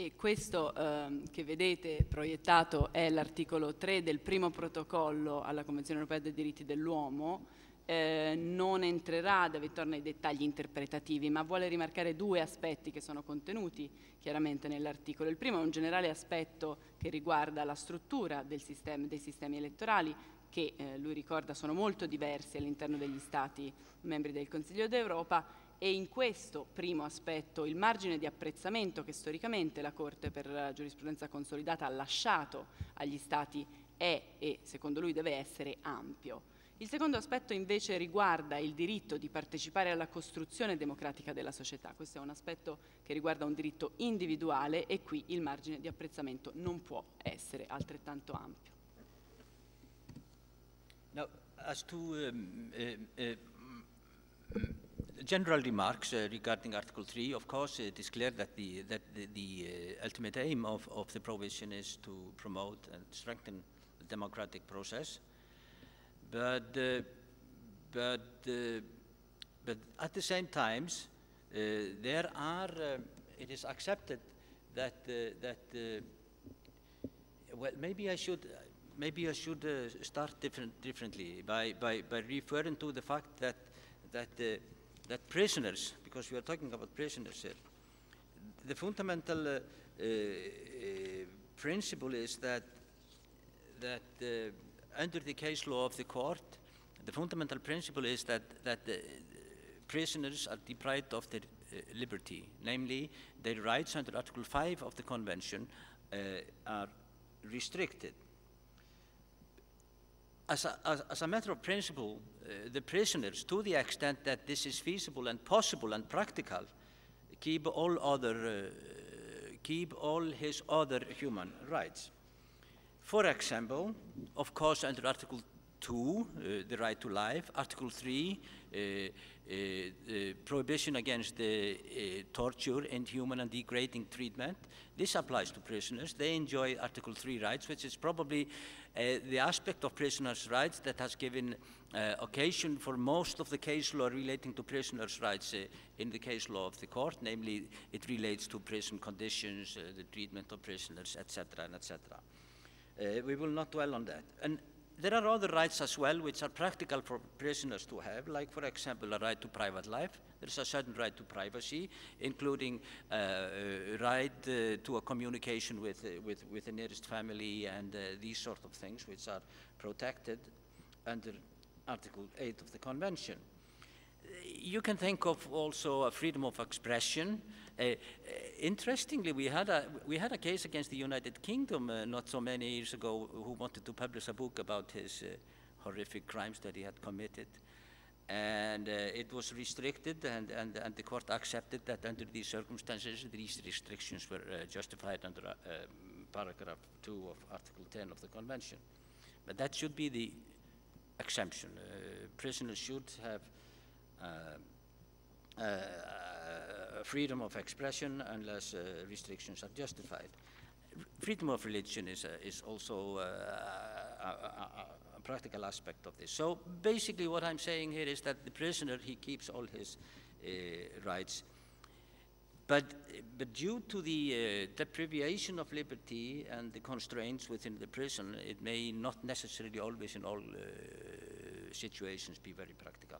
E questo ehm, che vedete proiettato è l'articolo 3 del primo protocollo alla Convenzione europea dei diritti dell'uomo. Eh, non entrerà David torna ai dettagli interpretativi, ma vuole rimarcare due aspetti che sono contenuti chiaramente nell'articolo. Il primo è un generale aspetto che riguarda la struttura sistema, dei sistemi elettorali, che eh, lui ricorda sono molto diversi all'interno degli Stati membri del Consiglio d'Europa e in questo primo aspetto il margine di apprezzamento che storicamente la Corte per la giurisprudenza consolidata ha lasciato agli Stati è e secondo lui deve essere ampio. Il secondo aspetto invece riguarda il diritto di partecipare alla costruzione democratica della società. Questo è un aspetto che riguarda un diritto individuale e qui il margine di apprezzamento non può essere altrettanto ampio. Now, as to, um, uh, uh, general remarks uh, regarding Article 3. Of course, it is clear that the, that the, the uh, ultimate aim of, of the provision is to promote and strengthen the democratic process. But, uh, but, uh, but at the same time, uh, there are, uh, it is accepted that, that well, maybe I should, maybe I should start different, differently by, by, by referring to the fact that, that that prisoners, because we are talking about prisoners here, the fundamental uh, uh, principle is that that uh, under the case law of the court, the fundamental principle is that that prisoners are deprived of their uh, liberty, namely their rights under Article 5 of the Convention uh, are restricted as a, as, as a matter of principle, uh, the prisoners, to the extent that this is feasible and possible and practical, keep all other, uh, keep all his other human rights. For example, of course, under Article 2, uh, the right to life, Article 3, uh, uh, uh, prohibition against the uh, torture and human and degrading treatment. This applies to prisoners. They enjoy Article 3 rights, which is probably the aspect of prisoners' rights that has given occasion for most of the case law relating to prisoners' rights in the case law of the court, namely it relates to prison conditions, the treatment of prisoners, etc., and etc. we will not dwell on that. And there are other rights as well, which are practical for prisoners to have, like, for example, a right to private life. There's a certain right to privacy, including uh, a uh, right uh, to a communication with, uh, with, with, the nearest family and uh, these sort of things, which are protected under Article 8 of the Convention. You can think of also a freedom of expression, uh, uh, interestingly, we had, a, we had a case against the United Kingdom uh, not so many years ago who wanted to publish a book about his horrific crimes that he had committed. And it was restricted, and, and, and the court accepted that under these circumstances, these restrictions were justified under paragraph 2 of Article 10 of the Convention. But that should be the exemption. Uh, prisoners should have uh, uh, freedom of expression unless uh, restrictions are justified. R freedom of religion is, uh, is also a practical aspect of this. So basically, what I'm saying here is that the prisoner he keeps all his uh, rights, but but due to the uh, deprivation of liberty and the constraints within the prison, it may not necessarily always in all uh, situations be very practical.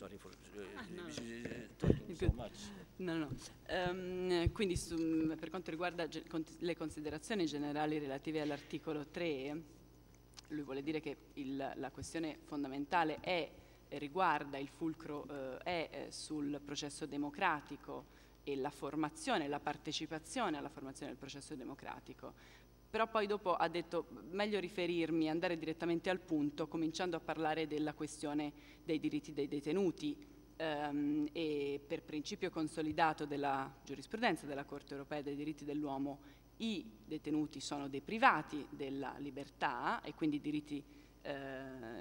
sorry for eh, ah, no. Eh, eh, talking so much. No, no. Um, quindi su, per quanto riguarda le considerazioni generali relative all'articolo 3, lui vuole dire che il, la questione fondamentale è, riguarda il fulcro eh, è sul processo democratico e la formazione, la partecipazione alla formazione del processo democratico però poi dopo ha detto meglio riferirmi, andare direttamente al punto, cominciando a parlare della questione dei diritti dei detenuti ehm, e per principio consolidato della giurisprudenza della Corte europea dei diritti dell'uomo i detenuti sono deprivati della libertà e quindi i diritti eh,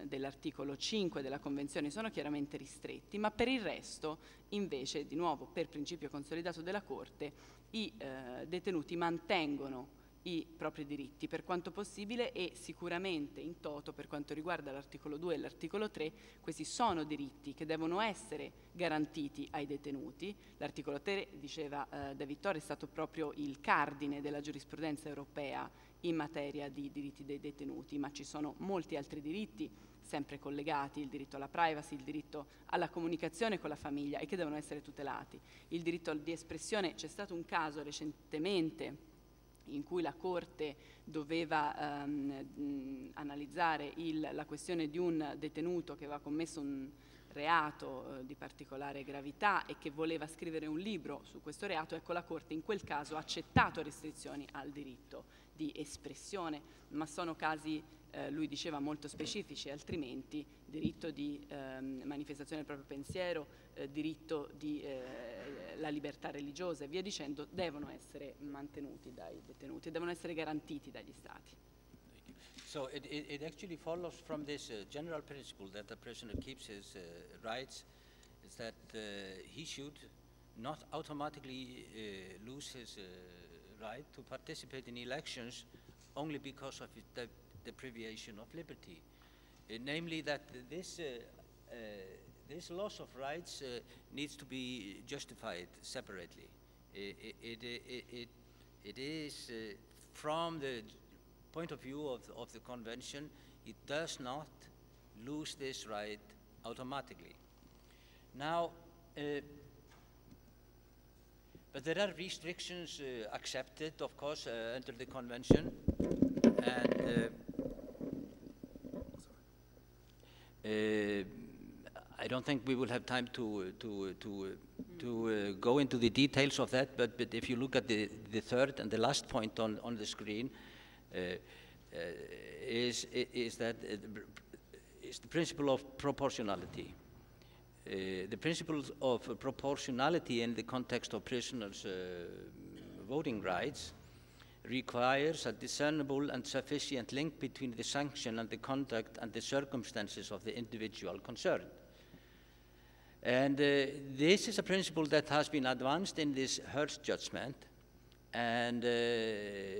dell'articolo 5 della Convenzione sono chiaramente ristretti, ma per il resto invece, di nuovo per principio consolidato della Corte, i eh, detenuti mantengono i propri diritti per quanto possibile e sicuramente in toto per quanto riguarda l'articolo 2 e l'articolo 3 questi sono diritti che devono essere garantiti ai detenuti. L'articolo 3, diceva eh, De Vittorio, è stato proprio il cardine della giurisprudenza europea in materia di diritti dei detenuti, ma ci sono molti altri diritti sempre collegati, il diritto alla privacy, il diritto alla comunicazione con la famiglia e che devono essere tutelati. Il diritto di espressione, c'è stato un caso recentemente in cui la Corte doveva ehm, analizzare il, la questione di un detenuto che aveva commesso un reato eh, di particolare gravità e che voleva scrivere un libro su questo reato, ecco la Corte in quel caso ha accettato restrizioni al diritto di espressione, ma sono casi eh, lui diceva molto specifici, altrimenti diritto di ehm, manifestazione del proprio pensiero, eh, diritto di eh, la libertà religiosa e via dicendo, devono essere mantenuti dai detenuti, devono essere garantiti dagli stati. So it, it, it actually follows from this uh, general principle that the prisoner keeps his uh, rights, is that uh, he should not automatically uh, lose his uh, right to participate in elections only because of the deprivation of liberty. Uh, namely that this, uh, uh, this loss of rights uh, needs to be justified separately. It, it, it, it, it is, uh, from the point of view of, of the convention, it does not lose this right automatically. Now, but there are restrictions uh, accepted, of course, uh, under the convention. And uh Uh, I don't think we will have time to uh, to uh, to to go into the details of that. But but if you look at the the third and the last point on on the screen, is is it's the principle of proportionality. Uh, the principles of uh, proportionality in the context of prisoners' uh, voting rights requires a discernible and sufficient link between the sanction and the conduct and the circumstances of the individual concerned. And uh, this is a principle that has been advanced in this Hearst judgment, and uh, uh,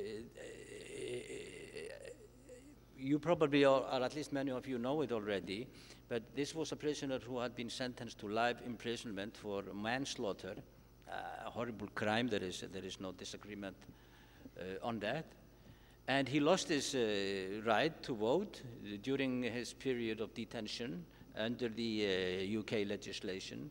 you probably, are, or at least many of you know it already, but this was a prisoner who had been sentenced to life imprisonment for manslaughter, a horrible crime, there is, there is no disagreement uh, on that. And he lost his uh, right to vote during his period of detention under the UK uh, legislation.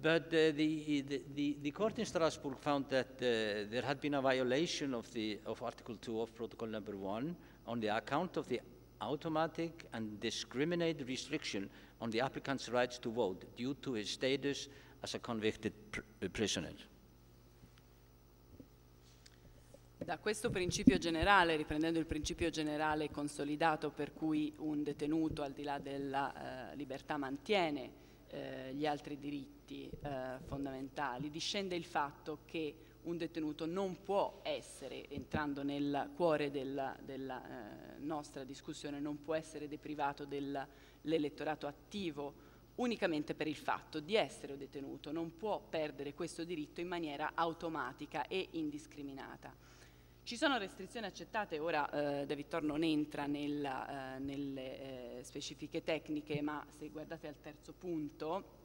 But the, the, the, the, court in Strasbourg found that there had been a violation of, the, of Article 2 of Protocol Number 1 on the account of the automatic and discriminate restriction on the applicant's rights to vote due to his status as a convicted pr prisoner. Da questo principio generale, riprendendo il principio generale consolidato per cui un detenuto al di là della eh, libertà mantiene eh, gli altri diritti eh, fondamentali, discende il fatto che un detenuto non può essere, entrando nel cuore della, della eh, nostra discussione, non può essere deprivato dell'elettorato attivo unicamente per il fatto di essere detenuto, non può perdere questo diritto in maniera automatica e indiscriminata. Ci sono restrizioni accettate, ora eh, De Vittor non entra nella, eh, nelle eh, specifiche tecniche, ma se guardate al terzo punto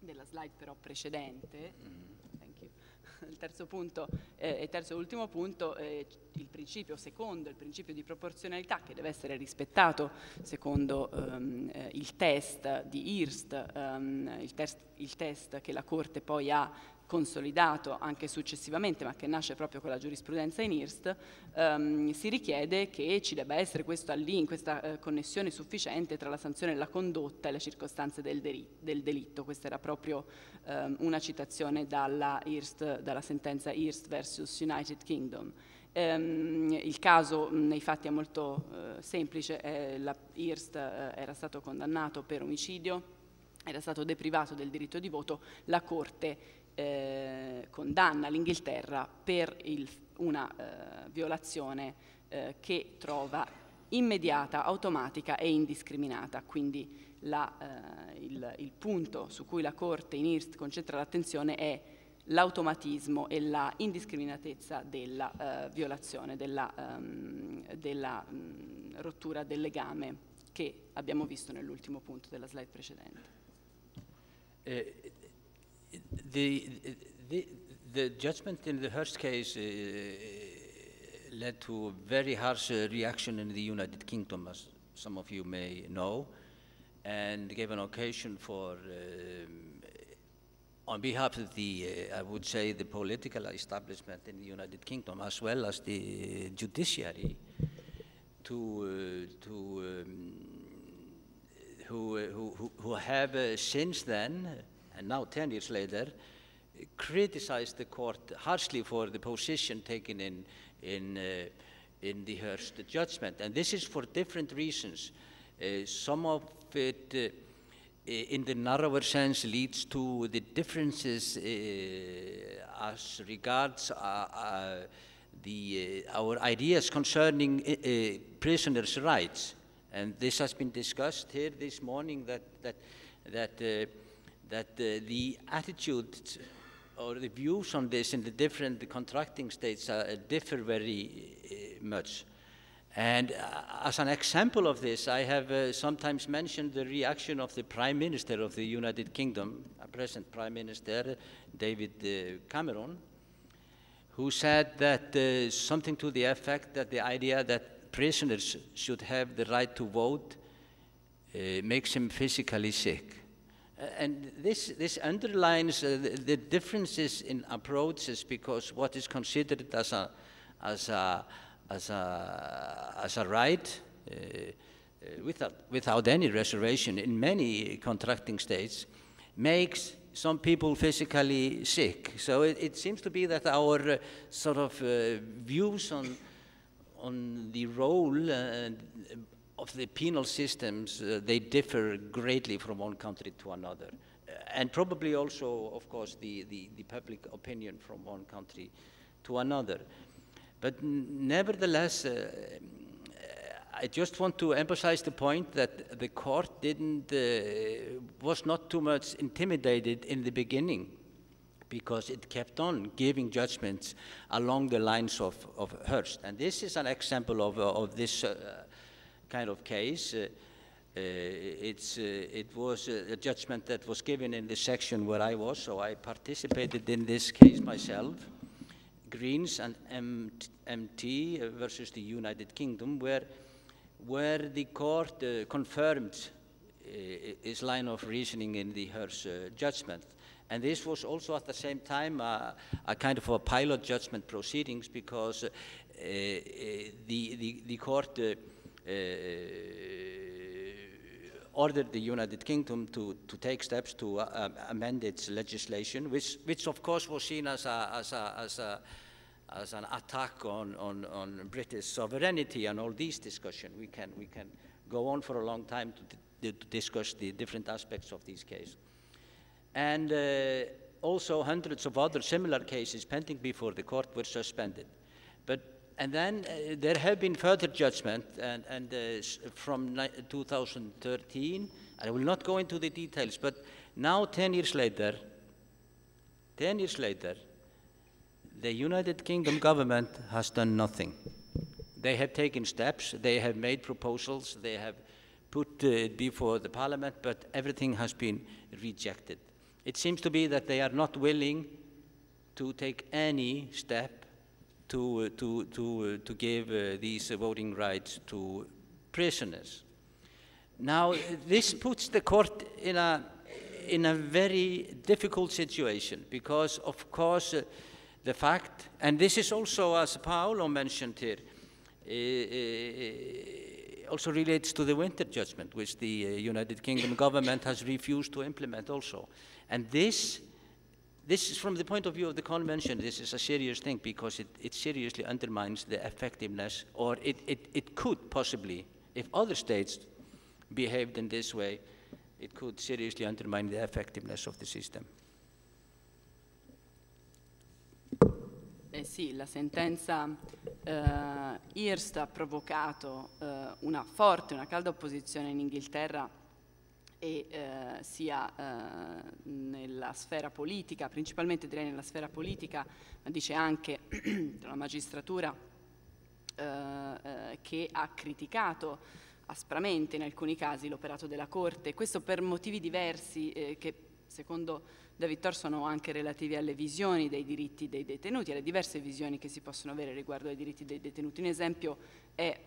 della slide però precedente, mm. il terzo punto eh, e terzo e ultimo punto, eh, il principio secondo, il principio di proporzionalità che deve essere rispettato secondo ehm, eh, il test di IRST, ehm, il, test, il, test, che la Corte poi ha consolidato anche successivamente, ma che nasce proprio con la giurisprudenza in IRST, ehm, si richiede che ci debba essere questa, link, questa eh, connessione sufficiente tra la sanzione e la condotta e le circostanze del, del delitto. Questa era proprio ehm, una citazione dalla, IRST, dalla sentenza IRST versus United Kingdom. Um, il caso nei fatti è molto uh, semplice, eh, la Hirst uh, era stato condannato per omicidio, era stato deprivato del diritto di voto, la Corte eh, condanna l'Inghilterra per il, una eh, violazione eh, che trova immediata, automatica e indiscriminata. Quindi la, eh, il, il, punto su cui la Corte in IRST concentra l'attenzione è l'automatismo e la indiscriminatezza della uh, violazione, della, um, della um, rottura del legame che abbiamo visto nell'ultimo punto della slide precedente. Eh, the, the, the judgment in the Hearst case uh, led to a very harsh uh, reaction in the United Kingdom, as some of you may know, and gave an occasion for, um, on behalf of the, uh, I would say, the political establishment in the United Kingdom, as well as the judiciary, to, uh, to um, uh, who, who, who have uh, since then and now 10 years later, criticized the court harshly for the position taken in, in, uh, in the Hearst judgment. And this is for different reasons. Uh, some of it, uh, in the narrower sense, leads to the differences uh, as regards uh, uh, the, our ideas concerning prisoners' rights. And this has been discussed here this morning that, that, that that the attitude or the views on this in the different contracting states uh, differ very uh, much. And uh, as an example of this, I have sometimes mentioned the reaction of the Prime Minister of the United Kingdom, present Prime Minister David Cameron, who said that uh, something to the effect that the idea that prisoners should have the right to vote uh, makes him physically sick and this, this underlines uh, the, the, differences in approaches because what is considered as a, as a, as a, as a right uh, uh, without, without any reservation in many contracting states makes some people physically sick. So it, it seems to be that our uh, sort of uh, views on on the role and of the penal systems, uh, they differ greatly from one country to another. Uh, and probably also, of course, the, the, the public opinion from one country to another. But nevertheless, uh, I just want to emphasize the point that the court didn't, uh, was not too much intimidated in the beginning because it kept on giving judgments along the lines of, of Hearst. And this is an example of, of this uh, kind of case. Uh, uh, it's, uh, it was a judgment that was given in the section where I was, so I participated in this case myself. Greens and MT versus the United Kingdom, where, where the court uh, confirmed uh, its line of reasoning in the Hearst uh, judgment. And this was also at the same time a, a kind of a pilot judgment proceedings because the, the, the, court uh, ordered the United Kingdom to, to take steps to uh, um, amend its legislation, which, which of course was seen as, a, as, a, as, a, as an attack on, on, on, British sovereignty and all these discussions. We can, we can go on for a long time to, to discuss the different aspects of these cases. And uh, also hundreds of other similar cases pending before the court were suspended. But and then uh, there have been further judgment, and, and uh, from 2013, I will not go into the details, but now 10 years later, 10 years later, the United Kingdom government has done nothing. They have taken steps, they have made proposals, they have put it uh, before the parliament, but everything has been rejected. It seems to be that they are not willing to take any step uh, to, to, to, uh, to give uh, these voting rights to prisoners. Now, this puts the court in a, in a very difficult situation because, of course, uh, the fact, and this is also, as Paolo mentioned here, uh, also relates to the winter judgment, which the uh, United Kingdom government has refused to implement also. And this this is from the point of view of the convention, this is a serious thing because it, it seriously undermines the effectiveness, or it, it, it could possibly, if other states behaved in this way, it could seriously undermine the effectiveness of the system. Eh sì, la sentenza eh, IRST ha provocato eh, una forte, una calda opposizione in Inghilterra e eh, sia eh, nella sfera politica, principalmente direi nella sfera politica, ma dice anche la magistratura eh, eh, che ha criticato aspramente in alcuni casi l'operato della Corte, questo per motivi diversi eh, che secondo David Thor sono anche relativi alle visioni dei diritti dei detenuti, alle diverse visioni che si possono avere riguardo ai diritti dei detenuti. Un esempio è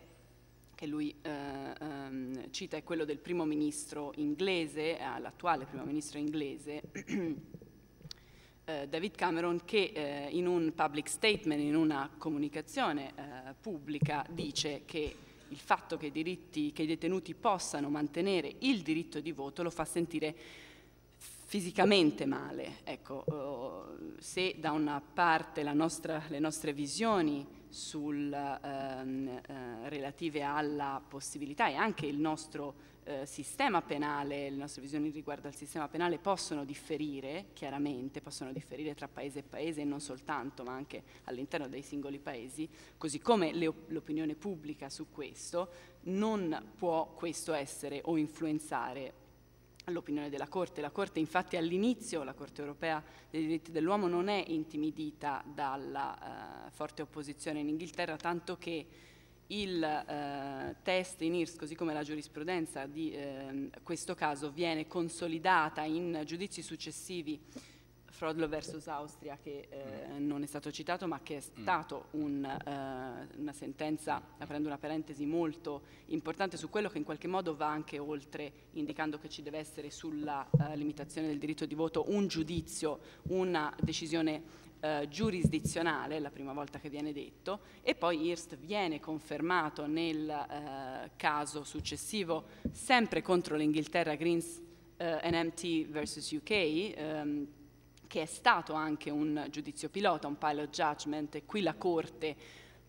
che lui eh, ehm, cita è quello del primo ministro inglese, eh, l'attuale primo ministro inglese, eh, David Cameron, che eh, in un public statement, in una comunicazione eh, pubblica, dice che il fatto che i, diritti, che i detenuti possano mantenere il diritto di voto lo fa sentire fisicamente male. Ecco, oh, se da una parte nostra, le nostre visioni sul, ehm, eh, relative alla possibilità e anche il nostro eh, sistema penale, le nostre visioni riguardo al sistema penale possono differire, chiaramente, possono differire tra paese e paese e non soltanto, ma anche all'interno dei singoli paesi, così come l'opinione pubblica su questo, non può questo essere o influenzare all'opinione della Corte. La Corte infatti all'inizio, la Corte europea dei diritti dell'uomo non è intimidita dalla eh, forte opposizione in Inghilterra, tanto che il eh, test in IRS, così come la giurisprudenza di eh, questo caso, viene consolidata in giudizi successivi Frodlo versus Austria che eh, non è stato citato ma che è mm. stato un, eh, una sentenza, aprendo una parentesi molto importante su quello che in qualche modo va anche oltre, indicando che ci deve essere sulla eh, limitazione del diritto di voto un giudizio, una decisione eh, giurisdizionale, la prima volta che viene detto, e poi IRST viene confermato nel eh, caso successivo, sempre contro l'Inghilterra Greens eh, NMT versus UK, ehm, che è stato anche un giudizio pilota, un pilot judgment, e qui la Corte,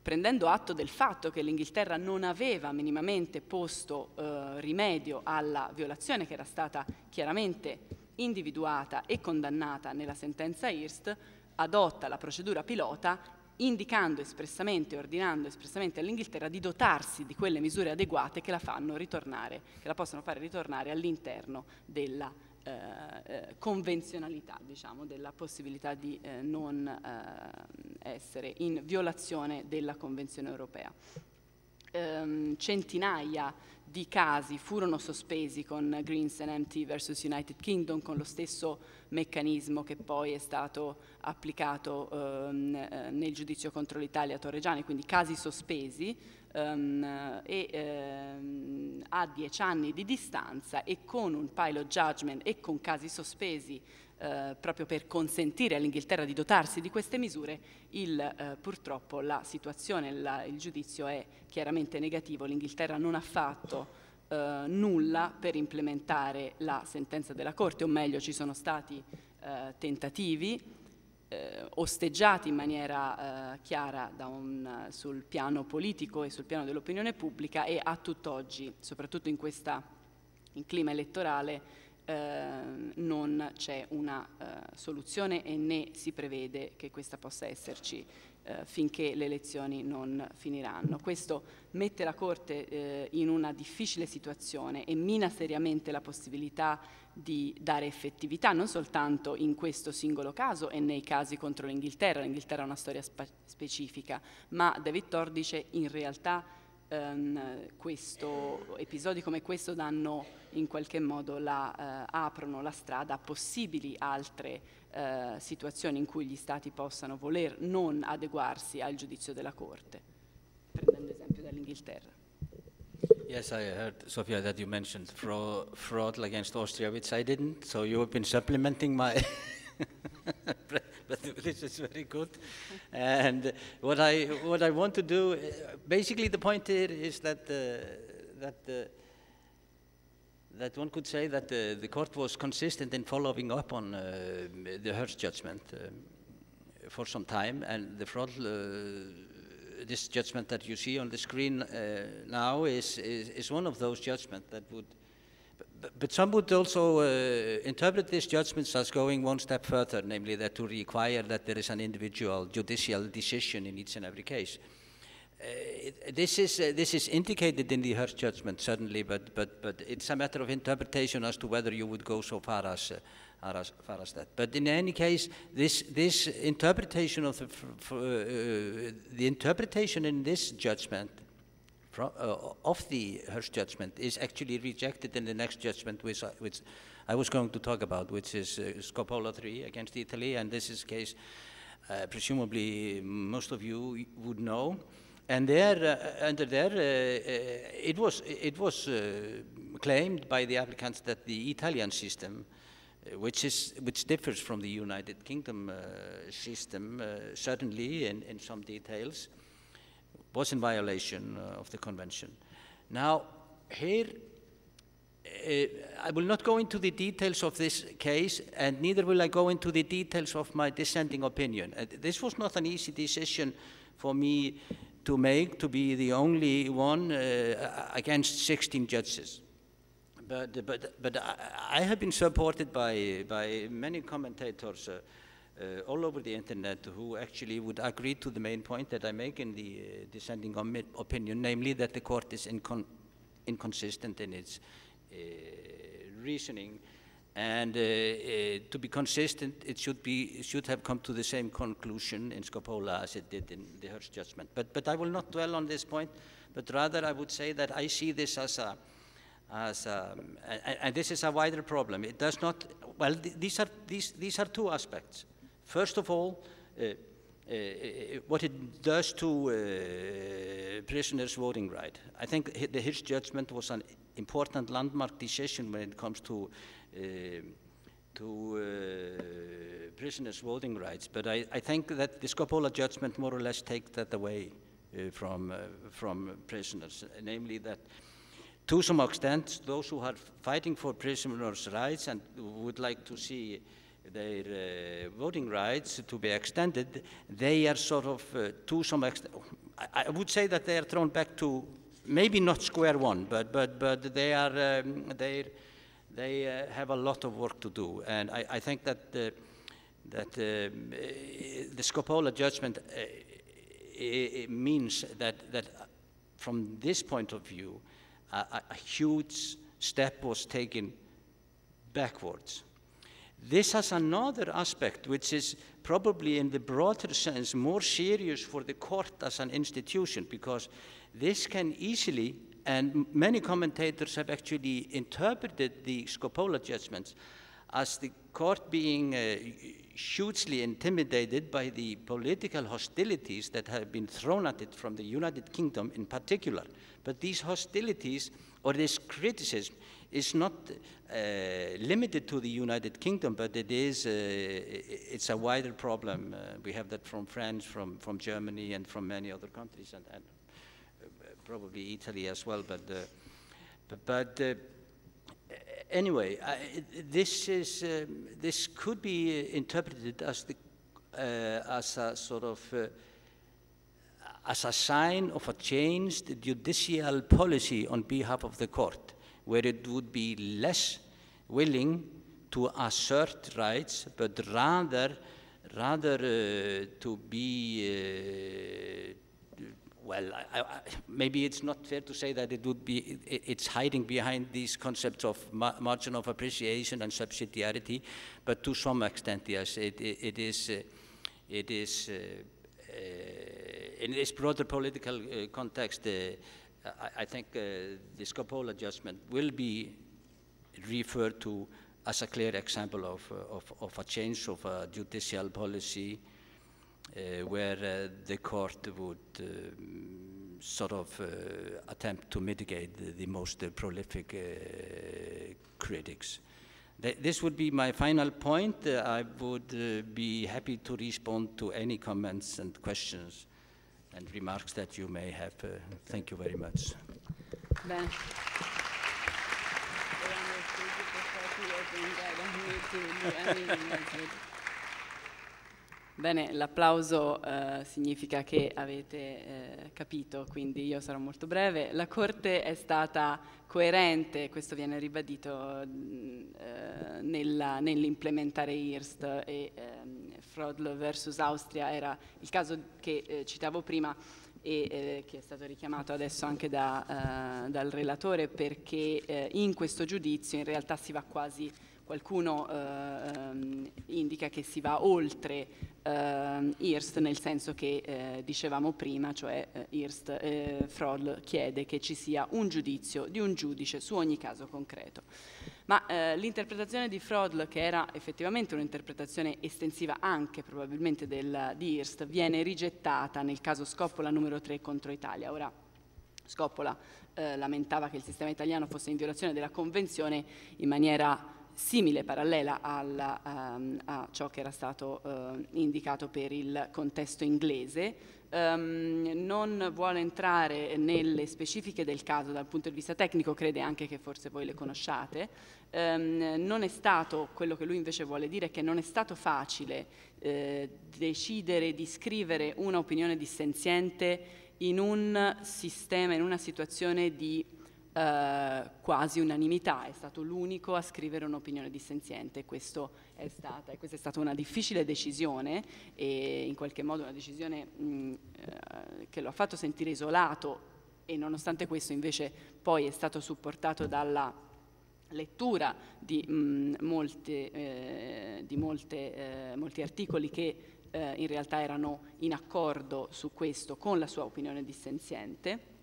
prendendo atto del fatto che l'Inghilterra non aveva minimamente posto eh, rimedio alla violazione che era stata chiaramente individuata e condannata nella sentenza IRST, adotta la procedura pilota indicando espressamente ordinando espressamente all'Inghilterra di dotarsi di quelle misure adeguate che la, fanno ritornare, che la possono fare ritornare all'interno della eh, eh, convenzionalità diciamo, della possibilità di eh, non eh, essere in violazione della Convenzione europea ehm, centinaia di casi furono sospesi con Greens and MT versus United Kingdom con lo stesso meccanismo che poi è stato applicato ehm, eh, nel giudizio contro l'Italia Torreggiani, quindi casi sospesi ehm, e, ehm, a dieci anni di distanza e con un pilot judgment e con casi sospesi eh, proprio per consentire all'Inghilterra di dotarsi di queste misure, il, eh, purtroppo la situazione, la, il giudizio è chiaramente negativo, l'Inghilterra non ha fatto eh, nulla per implementare la sentenza della Corte, o meglio ci sono stati eh, tentativi eh, osteggiati in maniera eh, chiara un, sul piano politico e sul piano dell'opinione pubblica e a tutt'oggi, soprattutto in questo clima elettorale, eh, non c'è una eh, soluzione e né si prevede che questa possa esserci eh, finché le elezioni non finiranno. Questo mette la Corte eh, in una difficile situazione e mina seriamente la possibilità di dare effettività non soltanto in questo singolo caso e nei casi contro l'Inghilterra, l'Inghilterra ha una storia specifica, ma David Thor in realtà ehm, questo, episodi come questo danno in qualche modo la, eh, aprono la strada a possibili altre eh, situazioni in cui gli Stati possano voler non adeguarsi al giudizio della Corte, prendendo esempio dall'Inghilterra. Yes, I heard, Sofia, that you mentioned fraud, fraud against Austria, which I didn't, so you have been supplementing my but the is very good. And what I, what I want to do, basically the point here is that, uh, that, uh, that one could say that uh, the court was consistent in following up on uh, the Hearst judgment uh, for some time, and the fraud, uh, this judgment that you see on the screen now is, is, is one of those judgments that would but some would also uh, interpret these judgments as going one step further, namely that to require that there is an individual judicial decision in each and every case. Uh, this is uh, this is indicated in the Hearst judgment certainly, but but but it's a matter of interpretation as to whether you would go so far as, uh, as far as that. But in any case, this this interpretation of the uh, uh, the interpretation in this judgment from, uh, of the Hirsch judgment is actually rejected in the next judgment, which I, which I was going to talk about, which is uh, Scopola 3 against Italy, and this is a case uh, presumably most of you would know. And there, uh, under there, uh, uh, it was, it was claimed by the applicants that the Italian system which is which differs from the United Kingdom uh, system uh, certainly in, in some details was in violation uh, of the convention. Now, here, uh, I will not go into the details of this case, and neither will I go into the details of my dissenting opinion. Uh, this was not an easy decision for me to make, to be the only one uh, against 16 judges. But, but, but I, I, have been supported by, by many commentators uh, uh, all over the internet who actually would agree to the main point that I make in the uh, dissenting opinion, namely that the court is incon inconsistent in its uh, reasoning. And uh, uh, to be consistent, it should, be, should have come to the same conclusion in Scopola as it did in the Hirsch judgment. But, but I will not dwell on this point, but rather I would say that I see this as a, as, um, and, and, this is a wider problem. It does not, well, th these, are, these, these are two aspects. First of all, uh, uh, uh, what it does to prisoners' voting right. I think the Hirsch judgment was an important landmark decision when it comes to to prisoners' voting rights, but I, I, think that the Scopola judgment more or less takes that away from, from prisoners, namely that to some extent, those who are fighting for prisoners' rights and would like to see their uh, voting rights to be extended, they are sort of, uh, to some extent, I, would say that they are thrown back to maybe not square one, but but but they are um, they they uh, have a lot of work to do, and I, I think that uh, that um, uh, the Scopola judgment uh, means that that from this point of view, a, a huge step was taken backwards this has another aspect which is probably in the broader sense more serious for the court as an institution because this can easily, and many commentators have actually interpreted the Scopola judgments as the court being uh, hugely intimidated by the political hostilities that have been thrown at it from the United Kingdom in particular. But these hostilities or this criticism is not uh, limited to the United Kingdom, but it is, uh, it's a wider problem. Uh, we have that from France, from, from Germany, and from many other countries, and, and uh, probably Italy as well. But, uh, but uh, anyway, I, this, is, um, this could be interpreted as, the, as a sort of as a sign of a changed judicial policy on behalf of the court where it would be less willing to assert rights, but rather, rather uh, to be, uh, well, I, I, maybe it's not fair to say that it would be, it, it's hiding behind these concepts of ma margin of appreciation and subsidiarity, but to some extent, yes, it, it, it is, uh, it is, uh, uh, in this broader political uh, context, I, I think uh, the Scopol adjustment will be referred to as a clear example of, uh, of, of a change of a judicial policy uh, where uh, the court would um, sort of uh, attempt to mitigate the, the most prolific critics. Th this would be my final point. I would be happy to respond to any comments and questions and remarks that you may have. Uh, thank you very much. Ben. Bene, l'applauso eh, significa che avete eh, capito, quindi io sarò molto breve. La Corte è stata coerente, questo viene ribadito mm, eh, nell'implementare IRST e ehm, Frodl versus Austria era il caso che eh, citavo prima e eh, che è stato richiamato adesso anche da, eh, dal relatore perché in questo giudizio in realtà si va quasi qualcuno eh, ehm, indica che si va oltre eh, IRST nel senso che eh, dicevamo prima, cioè eh, IRST eh, Froll chiede che ci sia un giudizio di un giudice su ogni caso concreto. Ma eh, l'interpretazione di Frodl, che era effettivamente un'interpretazione estensiva anche probabilmente del, di IRST, viene rigettata nel caso Scoppola numero 3 contro Italia. Ora, Scoppola lamentava che il sistema italiano fosse in violazione della Convenzione in maniera simile, parallela alla, um, ehm, a ciò che era stato uh, indicato per il contesto inglese, um, non vuole entrare nelle specifiche del caso dal punto di vista tecnico, crede anche che forse voi le conosciate, um, non è stato, quello che lui invece vuole dire, che non è stato facile eh, decidere di scrivere un'opinione dissenziente in un sistema, in una situazione di eh, quasi unanimità, è stato l'unico a scrivere un'opinione dissenziente, Questo è stata, questa è stata una difficile decisione e in qualche modo una decisione mh, mm, eh, che lo ha fatto sentire isolato e nonostante questo invece poi è stato supportato dalla lettura di, mh, mm, molte, eh, di molte, eh, molti articoli che eh, in realtà erano in accordo su questo con la sua opinione dissenziente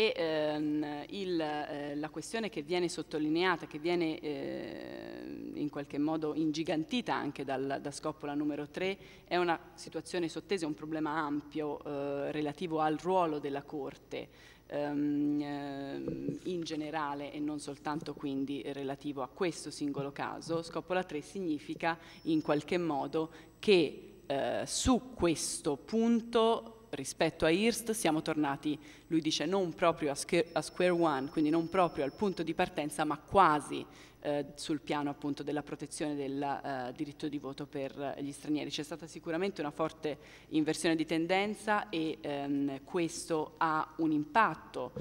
e ehm, il, eh, la questione che viene sottolineata, che viene eh, in qualche modo ingigantita anche dal, da scopola numero 3, è una situazione sottesa, un problema ampio eh, relativo al ruolo della Corte ehm, ehm, in generale e non soltanto quindi relativo a questo singolo caso. scopola 3 significa in qualche modo che eh, su questo punto rispetto a IRST siamo tornati, lui dice, non proprio a square, a square one, quindi non proprio al punto di partenza, ma quasi eh, sul piano appunto della protezione del eh, diritto di voto per gli stranieri. C'è stata sicuramente una forte inversione di tendenza e ehm, questo ha un impatto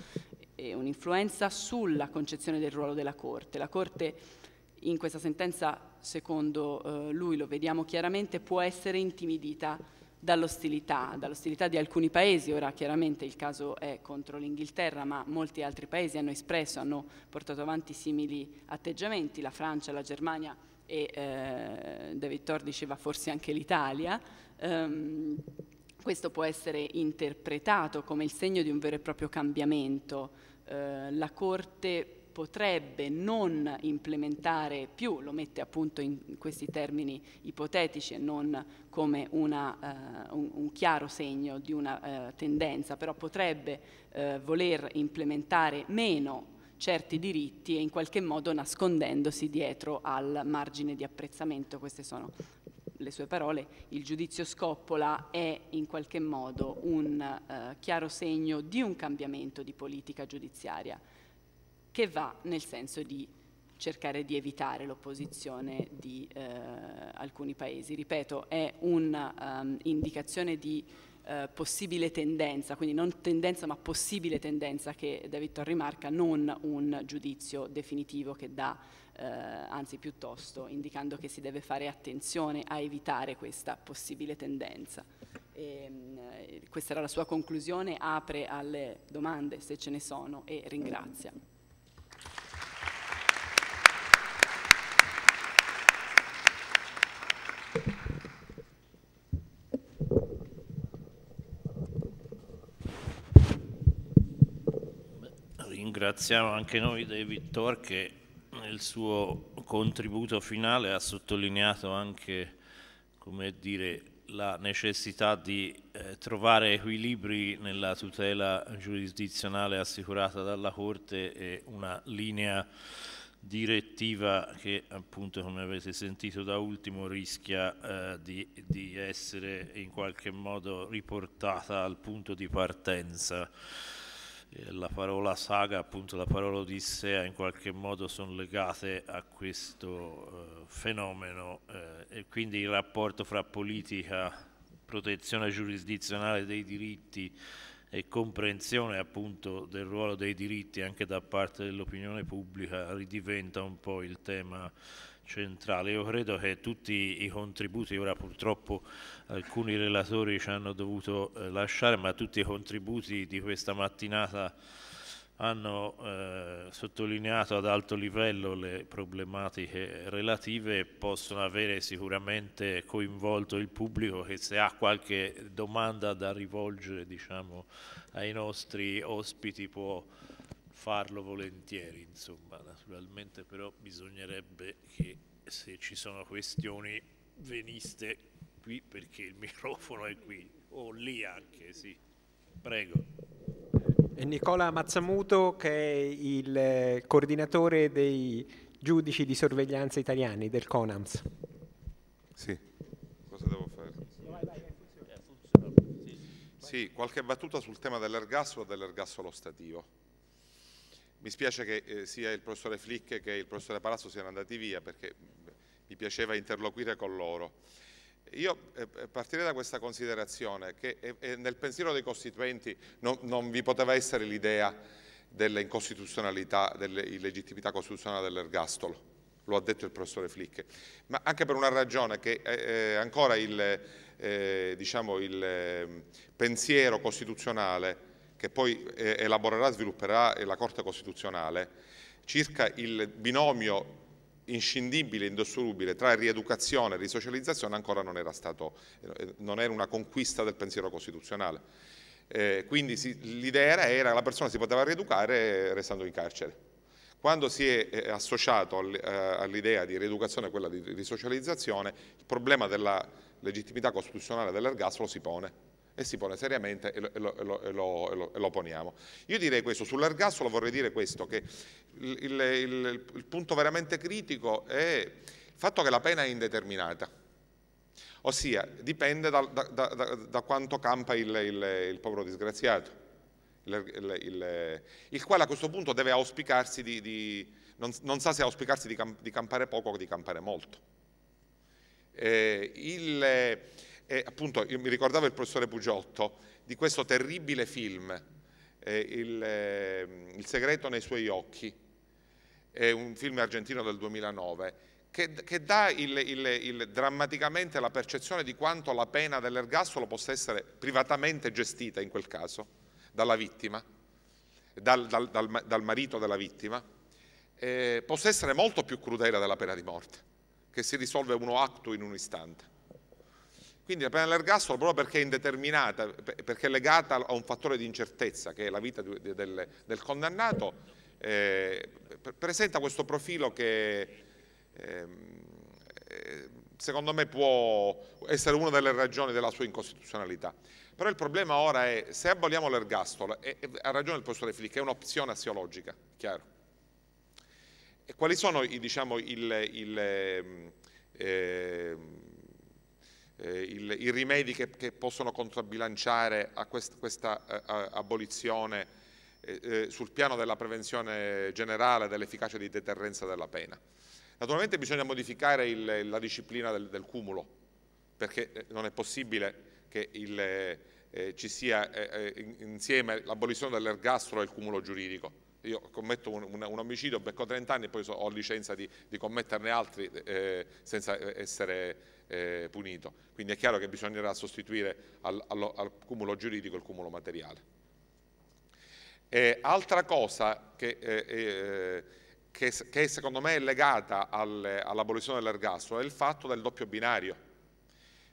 e un'influenza sulla concezione del ruolo della Corte. La Corte in questa sentenza, secondo eh, lui, lo vediamo chiaramente, può essere intimidita dall'ostilità, dall'ostilità di alcuni paesi, ora chiaramente il caso è contro l'Inghilterra, ma molti altri paesi hanno espresso, hanno portato avanti simili atteggiamenti, la Francia, la Germania e eh, De Vittor diceva forse anche l'Italia. Um, questo può essere interpretato come il segno di un vero e proprio cambiamento. Eh, la Corte potrebbe non implementare più, lo mette appunto in questi termini ipotetici e non come una, eh, un, un, chiaro segno di una eh, tendenza, però potrebbe eh, voler implementare meno certi diritti e in qualche modo nascondendosi dietro al margine di apprezzamento. Queste sono le sue parole. Il giudizio scoppola è in qualche modo un eh, chiaro segno di un cambiamento di politica giudiziaria che va nel senso di cercare di evitare l'opposizione di eh, alcuni paesi. Ripeto, è un'indicazione ehm, um, di eh, possibile tendenza, quindi non tendenza ma possibile tendenza che David Torri marca, non un giudizio definitivo che dà, eh, anzi piuttosto indicando che si deve fare attenzione a evitare questa possibile tendenza. E, ehm, mh, eh, questa era la sua conclusione, apre alle domande se ce ne sono e ringrazia. Ringraziamo anche noi David Thor che nel suo contributo finale ha sottolineato anche dire, la necessità di eh, trovare equilibri nella tutela giurisdizionale assicurata dalla Corte e una linea direttiva che appunto come avete sentito da ultimo rischia eh, di, di essere in qualche modo riportata al punto di partenza la parola saga, appunto la parola Odissea in qualche modo sono legate a questo eh, fenomeno eh, e quindi il rapporto fra politica, protezione giurisdizionale dei diritti e comprensione appunto del ruolo dei diritti anche da parte dell'opinione pubblica ridiventa un po' il tema centrale. Io credo che tutti i contributi, ora purtroppo alcuni relatori ci hanno dovuto eh, lasciare, ma tutti i contributi di questa mattinata hanno eh, sottolineato ad alto livello le problematiche relative e possono avere sicuramente coinvolto il pubblico che se ha qualche domanda da rivolgere diciamo, ai nostri ospiti può farlo volentieri, insomma, naturalmente però bisognerebbe che se ci sono questioni veniste qui perché il microfono è qui o lì anche, sì. Prego. E eh, Nicola Mazzamuto che è il eh, coordinatore dei giudici di sorveglianza italiani del CONAMS. Sì, cosa devo fare? Sì, qualche battuta sul tema dell'ergassolo e dell'ergassolo stativo. Mi spiace che eh, sia il professore Flick che il professore Palazzo siano andati via perché eh, mi piaceva interloquire con loro. Io eh, eh, partirei da questa considerazione che nel pensiero dei costituenti non, non vi poteva essere l'idea dell'incostituzionalità, dell'illegittimità costituzionale dell'ergastolo, lo ha detto il professore Flicche, ma anche per una ragione che ancora il, diciamo il ehm, pensiero costituzionale che poi eh, elaborerà e svilupperà la Corte Costituzionale, circa il binomio inscindibile, indossolubile tra rieducazione e risocializzazione ancora non era, stato, eh, non era una conquista del pensiero costituzionale. Eh, quindi l'idea era che la persona si poteva rieducare restando in carcere. Quando si è eh, associato all'idea di rieducazione e quella di risocializzazione, il problema della legittimità costituzionale dell'ergastolo si pone e si pone seriamente e lo, e lo, e lo, e lo poniamo. Io direi questo, sull'ergassolo vorrei dire questo, che il, il, il, il punto veramente critico è il fatto che la pena è indeterminata ossia dipende da, da, da, da, quanto campa il, il, il povero disgraziato, il, il, quale a questo punto deve auspicarsi di, di non, non, sa se auspicarsi di, camp, di, campare poco o di campare molto. Eh, e appunto io mi ricordavo il professore Pugiotto di questo terribile film, eh, il, eh, il, segreto nei suoi occhi, è un film argentino del 2009, che, che dà il, il, drammaticamente la percezione di quanto la pena dell'ergastolo possa essere privatamente gestita in quel caso dalla vittima, dal, dal, dal, dal marito della vittima, eh, possa essere molto più crudele della pena di morte, che si risolve uno acto in un istante. Quindi la pena dell'ergastolo proprio perché è indeterminata, perché è legata a un fattore di incertezza che è la vita del, del condannato, eh, presenta questo profilo che ehm, eh, secondo me può essere una delle ragioni della sua incostituzionalità. Però il problema ora è se aboliamo l'ergastolo, ha ragione il professore Flick, è un'opzione assiologica, chiaro. E quali sono i, diciamo, il, il eh, eh, il, i rimedi che, che, possono controbilanciare a quest, questa eh, a, abolizione eh, eh, sul piano della prevenzione generale, dell'efficacia di deterrenza della pena. Naturalmente bisogna modificare il, la disciplina del, del, cumulo, perché eh, non è possibile che il, eh, ci sia eh, insieme l'abolizione dell'ergastolo e il cumulo giuridico. Io commetto un, un, un omicidio, becco 30 anni e poi so, ho licenza di, di commetterne altri senza essere eh, punito. Quindi è chiaro che bisognerà sostituire al, al, al cumulo giuridico il cumulo materiale. Eh, altra cosa che, eh, eh che, che, secondo me è legata al, all'abolizione dell'ergastolo è il fatto del doppio binario,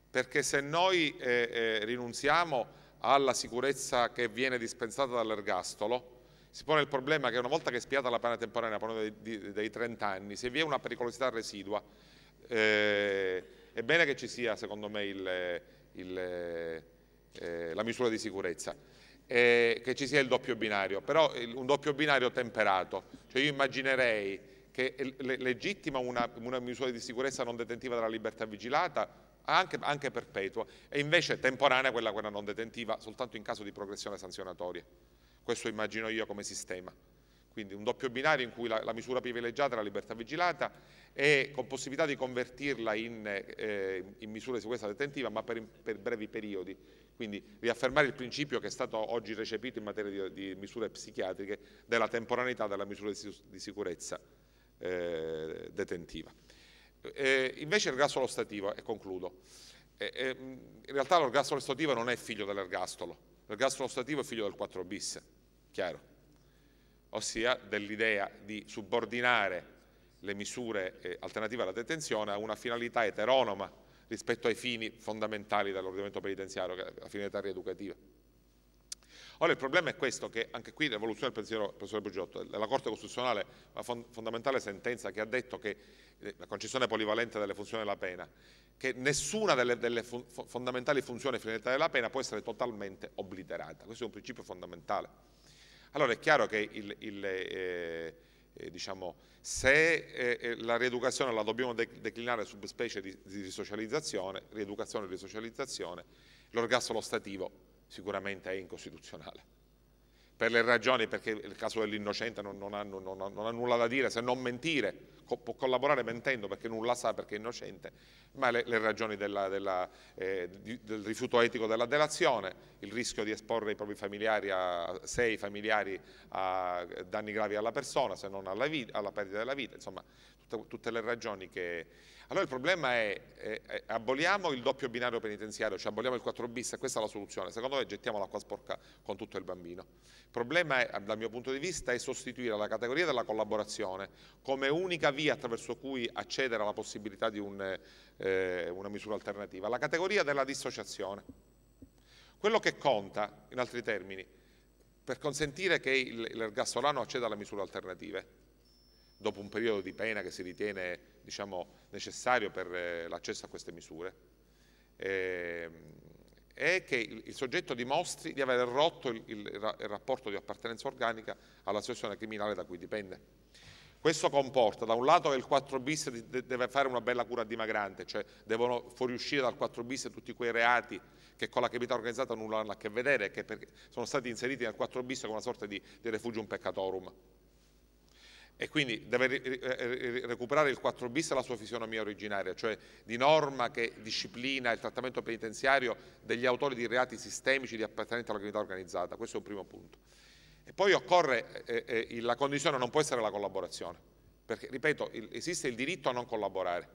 perché se noi eh, eh, rinunziamo alla sicurezza che viene dispensata dall'ergastolo, si pone il problema che una volta che è spiata la pena temporanea, parliamo dei, dei, 30 anni, se vi è una pericolosità residua, eh, è bene che ci sia secondo me il, il, eh, la misura di sicurezza, eh, che ci sia il doppio binario, però il, un doppio binario temperato, cioè io immaginerei che è legittima una, una misura di sicurezza non detentiva della libertà vigilata, anche, anche, perpetua, e invece temporanea quella, quella non detentiva soltanto in caso di progressione sanzionatoria. Questo immagino io come sistema quindi un doppio binario in cui la, la, misura privilegiata è la libertà vigilata e con possibilità di convertirla in, eh, in misura di sicurezza detentiva ma per, per, brevi periodi, quindi riaffermare il principio che è stato oggi recepito in materia di, di misure psichiatriche della temporaneità della misura di, di sicurezza eh, detentiva. Eh, invece l'ergastolo stativo, e concludo, eh, eh, in realtà l'ergastolo stativo non è figlio dell'ergastolo, l'ergastolo stativo è figlio del 4 bis, chiaro ossia dell'idea di subordinare le misure eh, alternative alla detenzione a una finalità eteronoma rispetto ai fini fondamentali dell'ordinamento penitenziario, che è la finalità rieducativa. Ora il problema è questo, che anche qui l'evoluzione del pensiero del professor Bugiotto, eh, la Corte Costituzionale, una fondamentale sentenza che ha detto che eh, la concessione polivalente delle funzioni della pena, che nessuna delle, delle fun fondamentali funzioni e finalità della pena può essere totalmente obliterata, questo è un principio fondamentale. Allora è chiaro che il, il, eh, eh diciamo, se eh, eh, la rieducazione la dobbiamo de declinare subspecie di, di risocializzazione, rieducazione e risocializzazione, l'orgasolo stativo sicuramente è incostituzionale per le ragioni, perché il caso dell'innocente non, non, non, non, ha nulla da dire se non mentire, Co può collaborare mentendo perché nulla sa, perché è innocente, ma le, le ragioni della, della, eh, di, del rifiuto etico della delazione, il rischio di esporre i propri familiari, a, se i familiari, a danni gravi alla persona, se non alla, alla perdita della vita, insomma tutte, tutte le ragioni che allora il problema è, eh, aboliamo il doppio binario penitenziario, cioè aboliamo il 4 bis, questa è la soluzione. Secondo me gettiamo l'acqua sporca con tutto il bambino. Il problema, è, dal mio punto di vista, è sostituire la categoria della collaborazione come unica via attraverso cui accedere alla possibilità di un, eh, una misura alternativa, la categoria della dissociazione. Quello che conta, in altri termini, per consentire che l'ergastolano acceda alle misure alternative dopo un periodo di pena che si ritiene diciamo, necessario per eh, l'accesso a queste misure, eh, è che il, soggetto dimostri di aver rotto il, rapporto di appartenenza organica all'associazione criminale da cui dipende. Questo comporta da un lato che il 4 bis deve fare una bella cura dimagrante, cioè devono fuoriuscire dal 4 bis tutti quei reati che con la criminalità organizzata nulla hanno a che vedere, che sono stati inseriti nel 4 bis come una sorta di, di refugium peccatorum e quindi deve recuperare il 4 bis la sua fisionomia originaria, cioè di norma che disciplina il trattamento penitenziario degli autori di reati sistemici di appartenenza alla criminalità organizzata, questo è un primo punto. E poi occorre, eh, eh, eh la condizione non può essere la collaborazione, perché ripeto, il, esiste il diritto a non collaborare,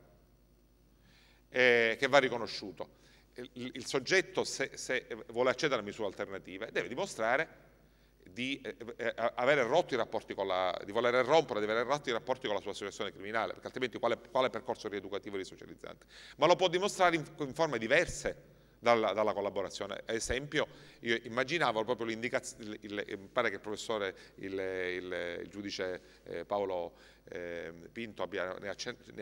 eh, che va riconosciuto. Il, il soggetto se, se vuole accedere a misure alternative deve dimostrare di eh, eh avere rotto i rapporti con la, di voler rompere, di avere rotto i rapporti con la sua associazione criminale, perché altrimenti quale, quale percorso rieducativo e risocializzante? Ma lo può dimostrare in, in forme diverse, dalla, dalla collaborazione. Ad esempio, io immaginavo proprio l'indicazione, pare che il professore, il, il, il giudice eh, Paolo eh, Pinto abbia, ne,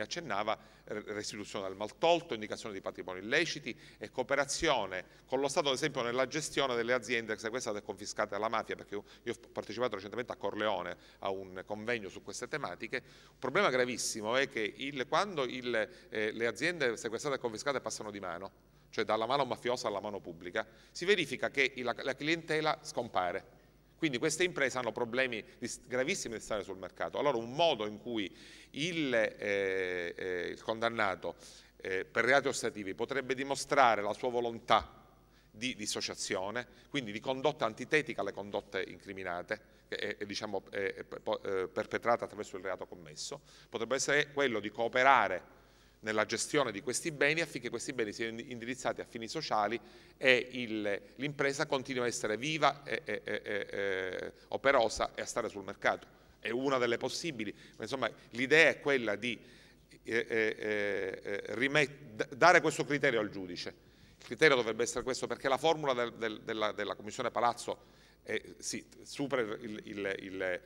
accennava, restituzione del maltolto, indicazione di patrimoni illeciti e cooperazione con lo Stato, ad esempio, nella gestione delle aziende sequestrate e confiscate alla mafia, perché io, ho partecipato recentemente a Corleone a un convegno su queste tematiche. Un problema gravissimo è che il, quando eh, le aziende sequestrate e confiscate passano di mano, cioè dalla mano mafiosa alla mano pubblica, si verifica che la, clientela scompare. Quindi queste imprese hanno problemi gravissimi di stare sul mercato. Allora un modo in cui il, eh, eh, il condannato eh, per reati ostativi potrebbe dimostrare la sua volontà di dissociazione, quindi di condotta antitetica alle condotte incriminate, è, è, diciamo, è, eh, perpetrata attraverso il reato commesso, potrebbe essere quello di cooperare nella gestione di questi beni affinché questi beni siano indirizzati a fini sociali e l'impresa continui a essere viva e, e, e, operosa e a stare sul mercato. È una delle possibili, insomma l'idea è quella di eh, eh, eh, dare questo criterio al giudice. Il criterio dovrebbe essere questo perché la formula del, del, della, della Commissione Palazzo eh, sì, supera ehm,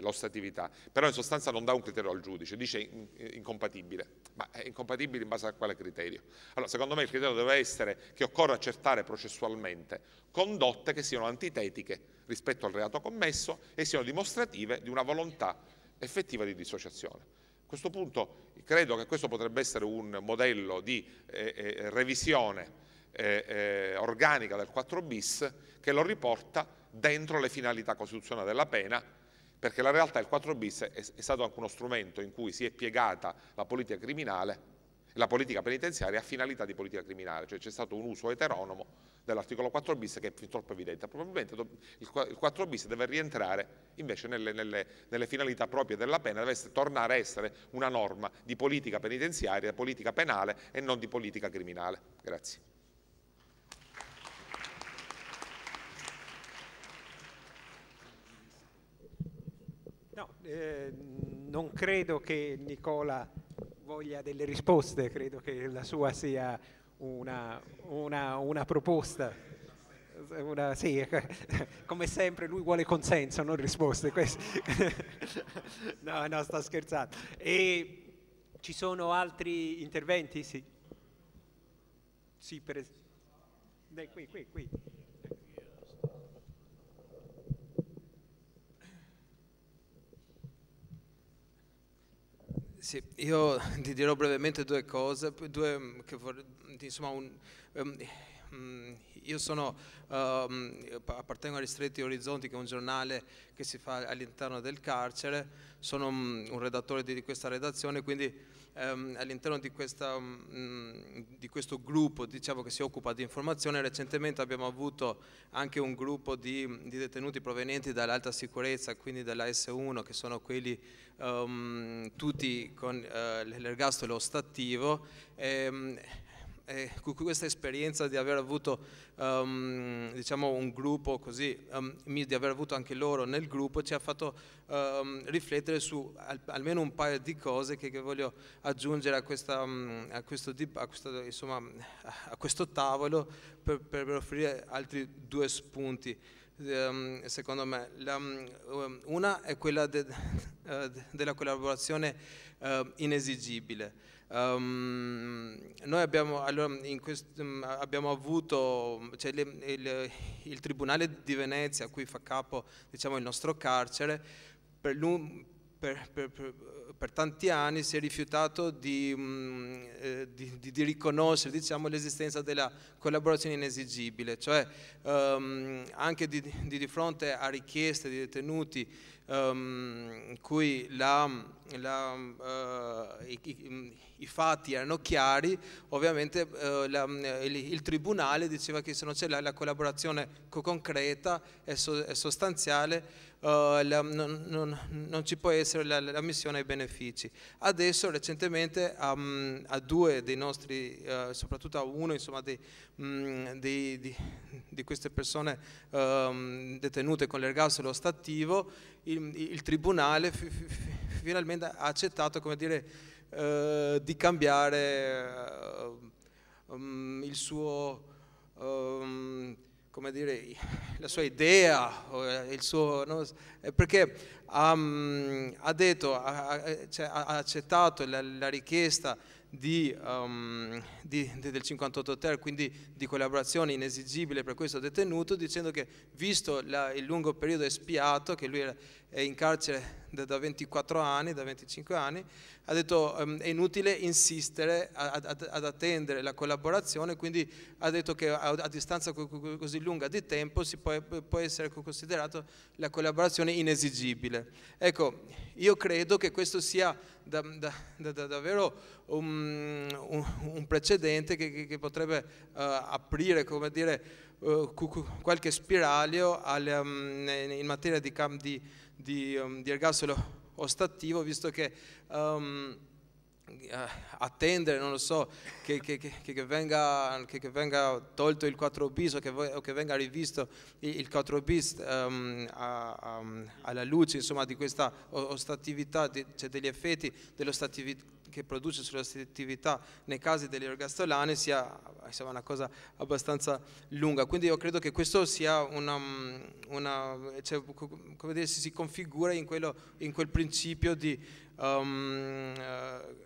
l'ostatività, però in sostanza non dà un criterio al giudice, dice in, in, incompatibile, ma è incompatibile in base a quale criterio? Allora, secondo me il criterio deve essere che occorre accertare processualmente condotte che siano antitetiche rispetto al reato commesso e siano dimostrative di una volontà effettiva di dissociazione. A questo punto credo che questo potrebbe essere un modello di eh, eh, revisione eh, eh, organica del 4 bis che lo riporta dentro le finalità costituzionali della pena, perché la realtà del 4 bis è, è stato anche uno strumento in cui si è piegata la politica criminale, la politica penitenziaria a finalità di politica criminale, cioè c'è stato un uso eteronomo dell'articolo 4 bis che è fin troppo evidente. Probabilmente il 4 bis deve rientrare invece nelle, nelle, nelle finalità proprie della pena, deve essere, tornare a essere una norma di politica penitenziaria, politica penale e non di politica criminale. Grazie. Ehm, non credo che Nicola voglia delle risposte, credo che la sua sia una, una, una proposta. Una, sì, come sempre lui vuole consenso, non risposte. no, no, sto scherzando. E ci sono altri interventi? Sì, sì per esempio. Qui, qui, qui. Sì, io ti dirò brevemente due cose, due, mm, vorrei, mm, insomma, un, um, io sono, um, appartengo a Ristretti Orizzonti, che è un giornale che si fa all'interno del carcere, sono un, un redattore di, di questa redazione, quindi ehm, all'interno di, mm, di, questo gruppo diciamo, che si occupa di informazione, recentemente abbiamo avuto anche un gruppo di, di detenuti provenienti dall'alta sicurezza, quindi dall'AS1, che sono quelli ehm, tutti con eh, l'ergastolo ostativo. Ehm, eh, questa esperienza di aver avuto um, diciamo un gruppo così, um, di aver avuto anche loro nel gruppo, ci ha fatto um, riflettere su al, almeno un paio di cose che, che voglio aggiungere a, questa, mm, a, questo, a, questo, insomma, a questo, tavolo per, per offrire altri due spunti secondo me. La, mm, una è quella de, eh, della collaborazione uh, inesigibile. Um, noi abbiamo, allora, quest, um, abbiamo avuto, cioè, le, il, il, Tribunale di Venezia a cui fa capo diciamo, il nostro carcere, per, per, per, per tanti anni si è rifiutato di, um, eh, di, di, di riconoscere diciamo, l'esistenza della collaborazione inesigibile, cioè ehm, anche di, fronte a richieste di detenuti um, ehm, in cui la, la, uh, i, i, fatti erano chiari, ovviamente uh, la, il, il, tribunale diceva che se non c'è la, collaborazione concreta e, so, e sostanziale eh, la, non, non, non, ci può essere la, la missione ai benefici. Adesso recentemente um, a due dei nostri, uh, soprattutto a uno insomma, di, um, mm, di, di, di, queste persone um, detenute con l'ergastolo stativo, il, il tribunale finalmente ha accettato come dire, uh, di cambiare uh, il suo... Um, come dire, la sua idea, eh, il suo, no? Eh, perché um, ha detto, eh, cioè, ha, ha accettato la, la richiesta di, um, di, del 58 ter, quindi di collaborazione inesigibile per questo detenuto, dicendo che visto la, il lungo periodo espiato, che lui era, è in carcere da 24 anni, da 25 anni, ha detto um, è inutile insistere ad, ad, ad, attendere la collaborazione, quindi ha detto che a, a distanza così lunga di tempo si può, può essere considerato la collaborazione inesigibile. Ecco, io credo che questo sia da, da, da, davvero un, un, un precedente che, che, che potrebbe uh, aprire come dire, eh, qualche spiraglio ehm, in, in materia di, di di, um, di ergastolo ostativo, visto che um, eh, attendere, non lo so, che, che, che, venga, che, venga, tolto il 4 bis o che, o venga rivisto il 4 bis um, a, um, alla luce insomma, di questa ostatività, di, cioè degli effetti dell'ostattività che produce sull'ostattività nei casi delle ergastolane sia insomma, una cosa abbastanza lunga. Quindi io credo che questo sia una, una cioè, come dire, si configura in, quello, in quel principio di... Um, uh,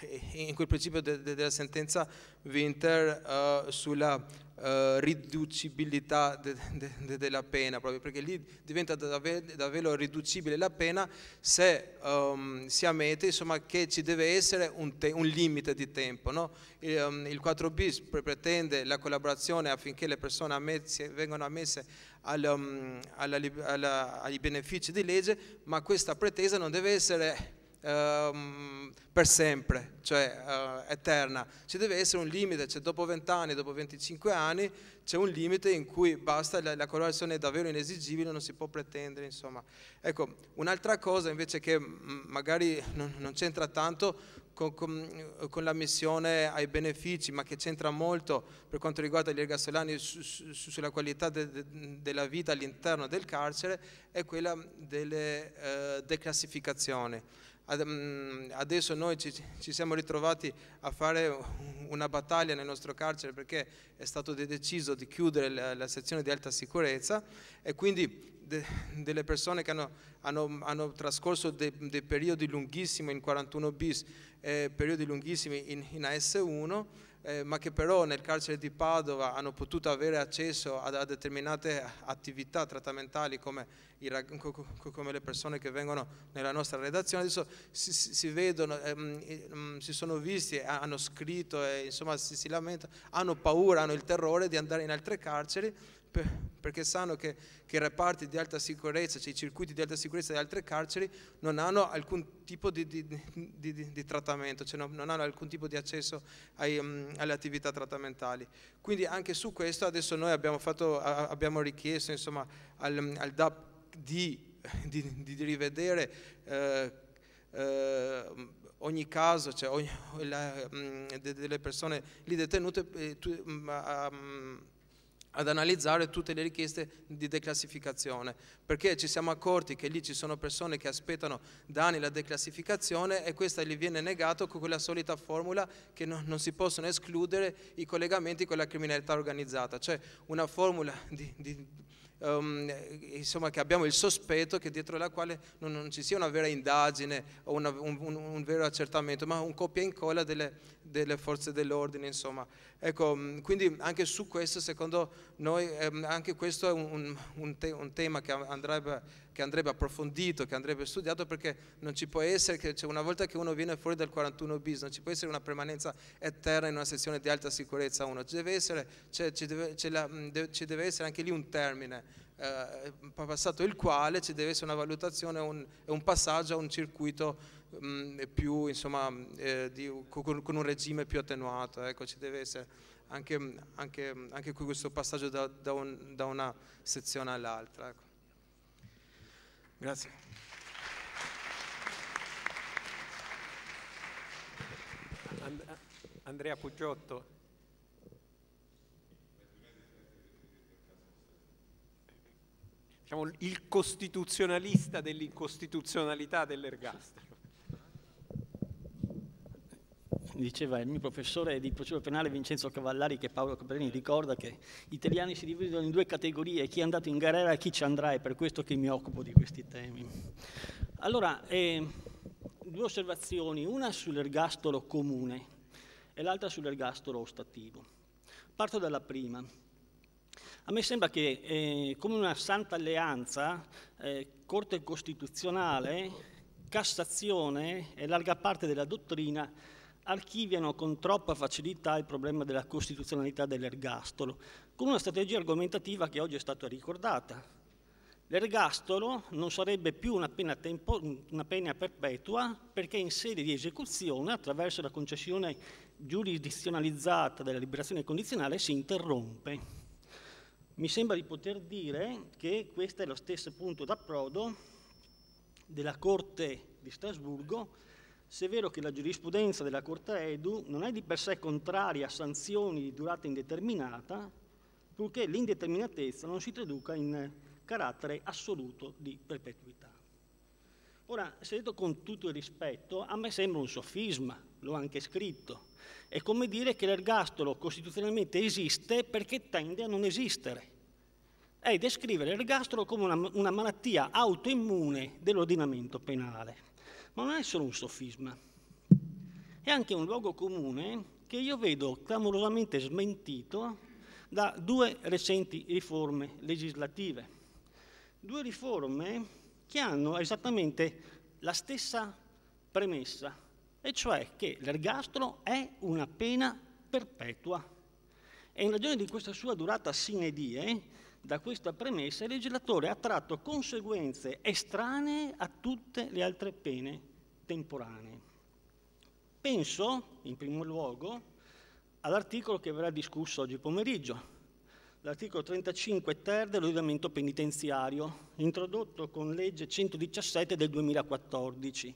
eh, in quel principio de, de, della sentenza Winter uh, sulla uh, riducibilità de, della pena, proprio perché lì diventa davvero, davvero riducibile la pena se um, si ammette insomma, che ci deve essere un, te, un limite di tempo. No? Ehm, il, um, il, 4 bis pretende la collaborazione affinché le persone ammesse, vengano ammesse ehm, alla, alla, alla, ai benefici di legge, ma questa pretesa non deve essere um, per sempre, cioè uh, eterna. Ci deve essere un limite, cioè dopo 20 anni, dopo 25 anni c'è un limite in cui basta, la, la colorazione è davvero inesigibile, non si può pretendere, insomma. Ecco, un'altra cosa invece che mm, magari non, non c'entra tanto con, con, con, la missione ai benefici, ma che c'entra molto per quanto riguarda gli ergastolani su, su, sulla qualità de, de, della vita all'interno del carcere, è quella delle eh, declassificazioni. Mm, adesso noi ci, ci, siamo ritrovati a fare una battaglia nel nostro carcere perché è stato deciso di chiudere la, la sezione di alta sicurezza e quindi de, delle persone che hanno, hanno, hanno trascorso dei de periodi lunghissimi in 41 bis, e periodi lunghissimi in, in AS1, eh, ma che però nel carcere di Padova hanno potuto avere accesso a, a determinate attività trattamentali come, i, come, le persone che vengono nella nostra redazione, adesso si, si vedono, ehm, mm, si sono visti, hanno scritto, eh, insomma si, si lamentano, hanno paura, hanno il terrore di andare in altre carceri perché sanno che, che, i reparti di alta sicurezza, cioè i circuiti di alta sicurezza di altre carceri non hanno alcun tipo di, di, di, di trattamento, cioè non, non, hanno alcun tipo di accesso ai, um, alle attività trattamentali. Quindi anche su questo adesso noi abbiamo, fatto, abbiamo richiesto insomma, al, al DAP di, rivedere eh, eh, ogni caso, cioè ogni, la, mm, delle persone lì detenute, eh, ad analizzare tutte le richieste di declassificazione, perché ci siamo accorti che lì ci sono persone che aspettano da anni la declassificazione e questa gli viene negata con quella solita formula che no, non si possono escludere i collegamenti con la criminalità organizzata, cioè una formula di, di um, insomma, che abbiamo il sospetto che dietro la quale non, non ci sia una vera indagine o una, un, un, un, vero accertamento, ma un copia e incolla delle, delle forze dell'ordine. Insomma. Ecco, mm, quindi anche su questo, secondo noi, ehm, anche questo è un, un te tema che andrebbe che andrebbe approfondito, che andrebbe studiato perché non ci può essere che cioè, una volta che uno viene fuori dal 41 bis non ci può essere una permanenza eterna in una sezione di alta sicurezza uno, ci deve essere, cioè, ci deve, la, de, ci deve essere anche lì un termine eh, passato il quale ci deve essere una valutazione, un, un passaggio a un circuito mh, più, insomma, eh, di, con, con, un regime più attenuato, ecco, ci deve essere anche, anche, anche questo passaggio da, da, un, da una sezione all'altra. Ecco. Grazie. Uh, Andrea Puggiotto. Diciamo, il costituzionalista dell'incostituzionalità dell'ergastolo. diceva il mio professore di procedura penale Vincenzo Cavallari che Paolo Caprini ricorda che gli italiani si dividono in due categorie, chi è andato in galera e chi ci andrà, è per questo che mi occupo di questi temi. Allora, eh, due osservazioni, una sull'ergastolo comune e l'altra sull'ergastolo ostativo. Parto dalla prima. A me sembra che eh, come una santa alleanza, eh, Corte Costituzionale, Cassazione e larga parte della dottrina archiviano con troppa facilità il problema della costituzionalità dell'ergastolo, con una strategia argomentativa che oggi è stata ricordata. L'ergastolo non sarebbe più una pena, tempo, una pena perpetua perché in sede di esecuzione, attraverso la concessione giurisdizionalizzata della liberazione condizionale, si interrompe. Mi sembra di poter dire che questo è lo stesso punto d'approdo della Corte di Strasburgo se è vero che la giurisprudenza della Corte Edu non è di per sé contraria a sanzioni di durata indeterminata, purché l'indeterminatezza non si traduca in carattere assoluto di perpetuità. Ora, se detto con tutto il rispetto, a me sembra un sofisma, l'ho anche scritto, è come dire che l'ergastolo costituzionalmente esiste perché tende a non esistere. È descrivere l'ergastolo come una, una malattia autoimmune dell'ordinamento penale ma non è solo un sofisma, è anche un luogo comune che io vedo clamorosamente smentito da due recenti riforme legislative. Due riforme che hanno esattamente la stessa premessa, e cioè che l'ergastolo è una pena perpetua. E in ragione di questa sua durata sine die, da questa premessa il legislatore ha tratto conseguenze estranee a tutte le altre pene temporanee. Penso, in primo luogo, all'articolo che verrà discusso oggi pomeriggio, l'articolo 35 ter dell'ordinamento penitenziario, introdotto con legge 117 del 2014.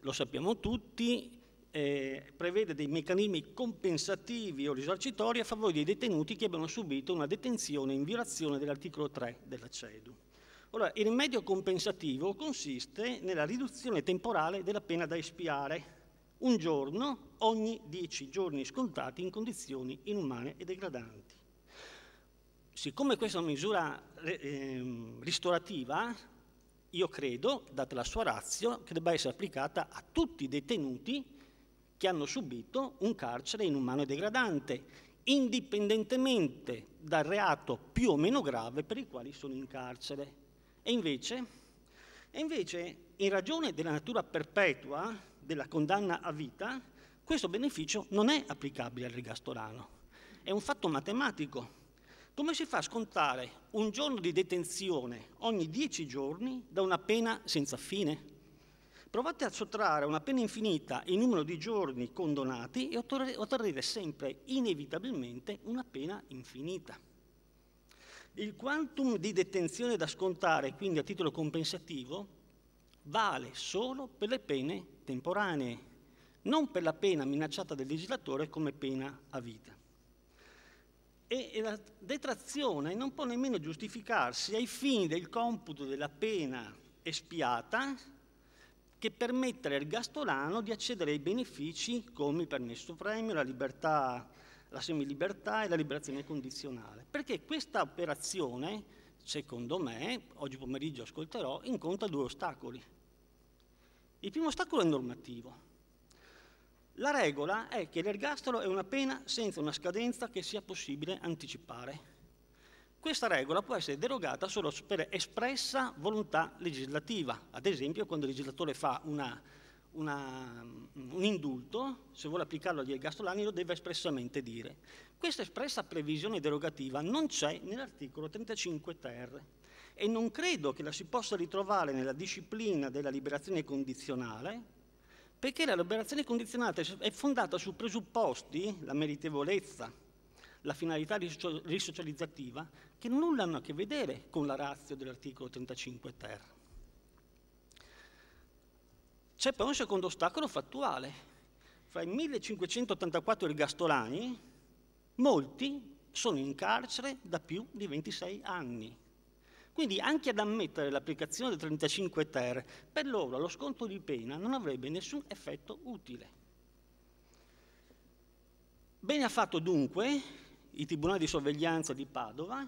Lo sappiamo tutti, eh, prevede dei meccanismi compensativi o risarcitori a favore dei detenuti che abbiano subito una detenzione in violazione dell'articolo 3 della CEDU. Ora, il rimedio compensativo consiste nella riduzione temporale della pena da espiare, un giorno ogni dieci giorni scontati in condizioni inumane e degradanti. Siccome questa è una misura eh, ristorativa, io credo, data la sua razza, che debba essere applicata a tutti i detenuti che hanno subito un carcere inumano e degradante, indipendentemente dal reato più o meno grave per il quale sono in carcere. E invece, e invece, in ragione della natura perpetua della condanna a vita, questo beneficio non è applicabile al rigastorano. È un fatto matematico. Come si fa a scontare un giorno di detenzione ogni dieci giorni da una pena senza fine? Provate a sottrarre una pena infinita il numero di giorni condonati e otterrete sempre inevitabilmente una pena infinita. Il quantum di detenzione da scontare, quindi a titolo compensativo, vale solo per le pene temporanee, non per la pena minacciata del legislatore come pena a vita. E la detrazione non può nemmeno giustificarsi ai fini del computo della pena espiata che permettere al Gastolano di accedere ai benefici come il permesso premio, la libertà, la semilibertà e la liberazione condizionale. Perché questa operazione, secondo me, oggi pomeriggio ascolterò, incontra due ostacoli. Il primo ostacolo è normativo. La regola è che l'ergastolo è una pena senza una scadenza che sia possibile anticipare. Questa regola può essere derogata solo per espressa volontà legislativa. Ad esempio, quando il legislatore fa una, una, mm, un indulto, se vuole applicarlo agli ergastolani lo deve espressamente dire. Questa espressa previsione derogativa non c'è nell'articolo 35 ter e non credo che la si possa ritrovare nella disciplina della liberazione condizionale, perché la liberazione condizionale è fondata su presupposti, la meritevolezza, la finalità risocializzativa, che nulla hanno a che vedere con la razza dell'articolo 35 ter. C'è però un secondo ostacolo fattuale. Fra i 1584 ergastolani, molti sono in carcere da più di 26 anni. Quindi anche ad ammettere l'applicazione del 35 ter, per loro lo sconto di pena non avrebbe nessun effetto utile. Bene ha fatto dunque il Tribunale di sorveglianza di Padova,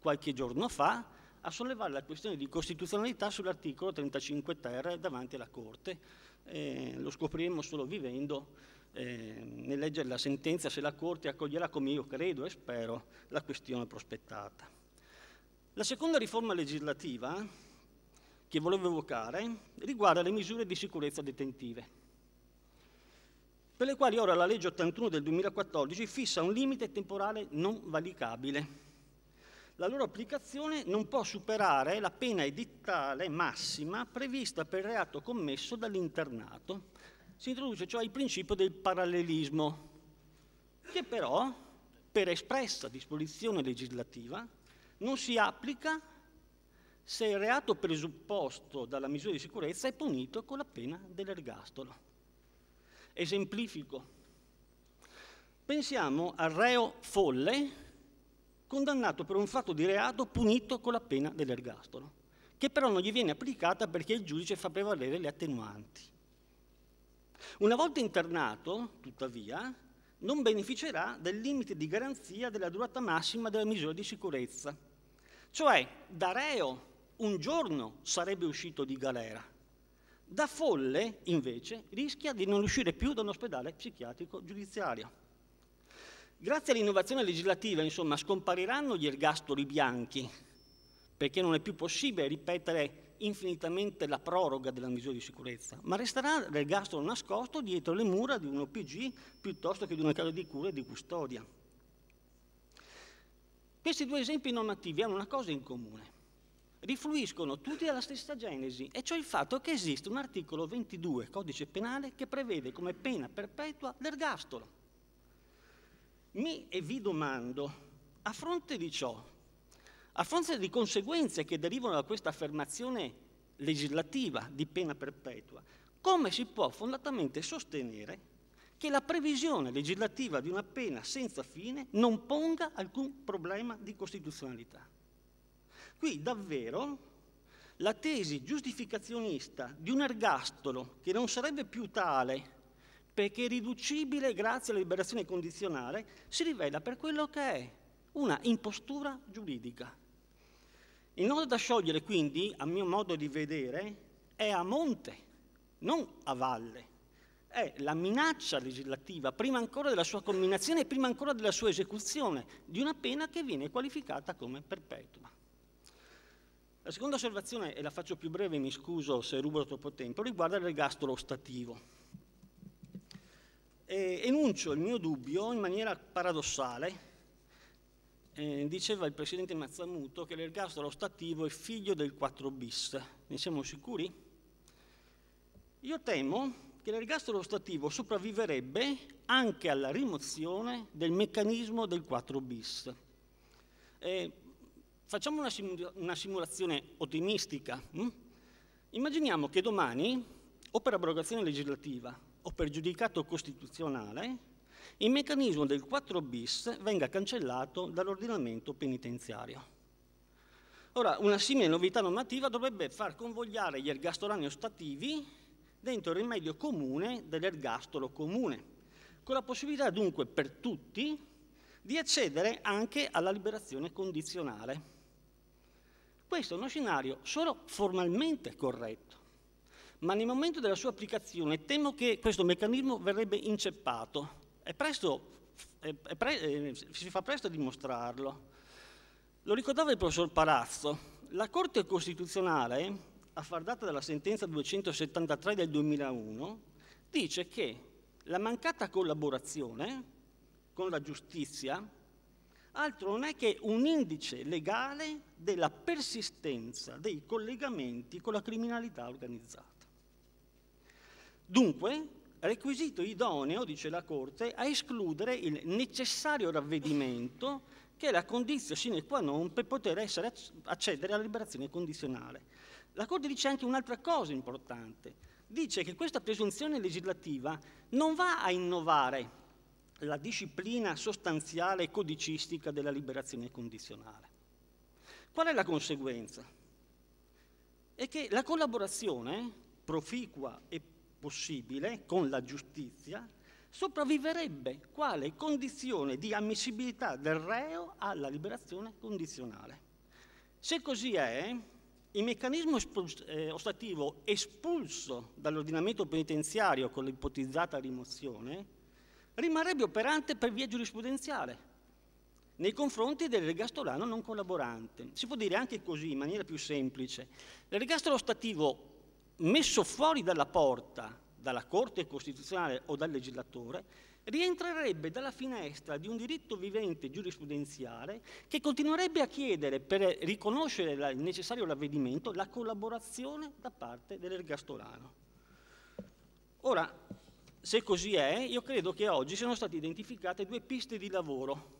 qualche giorno fa, a sollevare la questione di costituzionalità sull'articolo 35 ter davanti alla Corte. Eh, lo scopriremo solo vivendo eh, nel leggere la sentenza se la Corte accoglierà, come io credo e spero, la questione prospettata. La seconda riforma legislativa che volevo evocare riguarda le misure di sicurezza detentive per le quali ora la legge 81 del 2014 fissa un limite temporale non valicabile. La loro applicazione non può superare la pena edittale massima prevista per il reato commesso dall'internato. Si introduce cioè il principio del parallelismo, che però, per espressa disposizione legislativa, non si applica se il reato presupposto dalla misura di sicurezza è punito con la pena dell'ergastolo esemplifico. Pensiamo al reo folle condannato per un fatto di reato punito con la pena dell'ergastolo, che però non gli viene applicata perché il giudice fa prevalere le attenuanti. Una volta internato, tuttavia, non beneficerà del limite di garanzia della durata massima della misura di sicurezza. Cioè, da reo un giorno sarebbe uscito di galera da folle, invece, rischia di non uscire più da un ospedale psichiatrico giudiziario. Grazie all'innovazione legislativa, insomma, scompariranno gli ergastoli bianchi, perché non è più possibile ripetere infinitamente la proroga della misura di sicurezza, ma resterà l'ergastolo nascosto dietro le mura di un OPG piuttosto che di una casa di cura e di custodia. Questi due esempi normativi hanno una cosa in comune rifluiscono tutti alla stessa genesi, e cioè il fatto che esiste un articolo 22 codice penale che prevede come pena perpetua l'ergastolo. Mi e vi domando, a fronte di ciò, a fronte di conseguenze che derivano da questa affermazione legislativa di pena perpetua, come si può fondatamente sostenere che la previsione legislativa di una pena senza fine non ponga alcun problema di costituzionalità? Qui davvero la tesi giustificazionista di un ergastolo che non sarebbe più tale perché è riducibile grazie alla liberazione condizionale si rivela per quello che è una impostura giuridica. Il nodo da sciogliere quindi, a mio modo di vedere, è a monte, non a valle. È la minaccia legislativa, prima ancora della sua combinazione e prima ancora della sua esecuzione, di una pena che viene qualificata come perpetua. La seconda osservazione, e la faccio più breve, mi scuso se rubo troppo tempo, riguarda il regastro ostativo. E enuncio il mio dubbio in maniera paradossale. Eh, diceva il presidente Mazzamuto che l'ergastolo ostativo è figlio del 4 bis. Ne siamo sicuri? Io temo che l'ergastolo ostativo sopravviverebbe anche alla rimozione del meccanismo del 4 bis. Eh, Facciamo una, simula una simulazione ottimistica. Hm? Immaginiamo che domani, o per abrogazione legislativa o per giudicato costituzionale, il meccanismo del 4 bis venga cancellato dall'ordinamento penitenziario. Ora, una simile novità normativa dovrebbe far convogliare gli ergastolani ostativi dentro il rimedio comune dell'ergastolo comune, con la possibilità dunque per tutti di accedere anche alla liberazione condizionale. Questo è uno scenario solo formalmente corretto, ma nel momento della sua applicazione temo che questo meccanismo verrebbe inceppato e presto, è, è pre, eh, si fa presto a dimostrarlo. Lo ricordava il professor Palazzo, la Corte Costituzionale, a far data dalla sentenza 273 del 2001, dice che la mancata collaborazione con la giustizia altro non è che un indice legale della persistenza dei collegamenti con la criminalità organizzata. Dunque, requisito idoneo, dice la Corte, a escludere il necessario ravvedimento che è la condizione sine qua non per poter essere, accedere alla liberazione condizionale. La Corte dice anche un'altra cosa importante, dice che questa presunzione legislativa non va a innovare la disciplina sostanziale e codicistica della liberazione condizionale. Qual è la conseguenza? È che la collaborazione proficua e possibile con la giustizia sopravviverebbe quale condizione di ammissibilità del reo alla liberazione condizionale. Se così è, il meccanismo eh, ostativo espulso dall'ordinamento penitenziario con l'ipotizzata rimozione rimarrebbe operante per via giurisprudenziale nei confronti del regastolano non collaborante. Si può dire anche così, in maniera più semplice. L'ergastolo stativo messo fuori dalla porta dalla Corte Costituzionale o dal legislatore, rientrerebbe dalla finestra di un diritto vivente giurisprudenziale che continuerebbe a chiedere, per riconoscere il necessario ravvedimento, la collaborazione da parte del regastolano. Ora, se così è, io credo che oggi siano state identificate due piste di lavoro,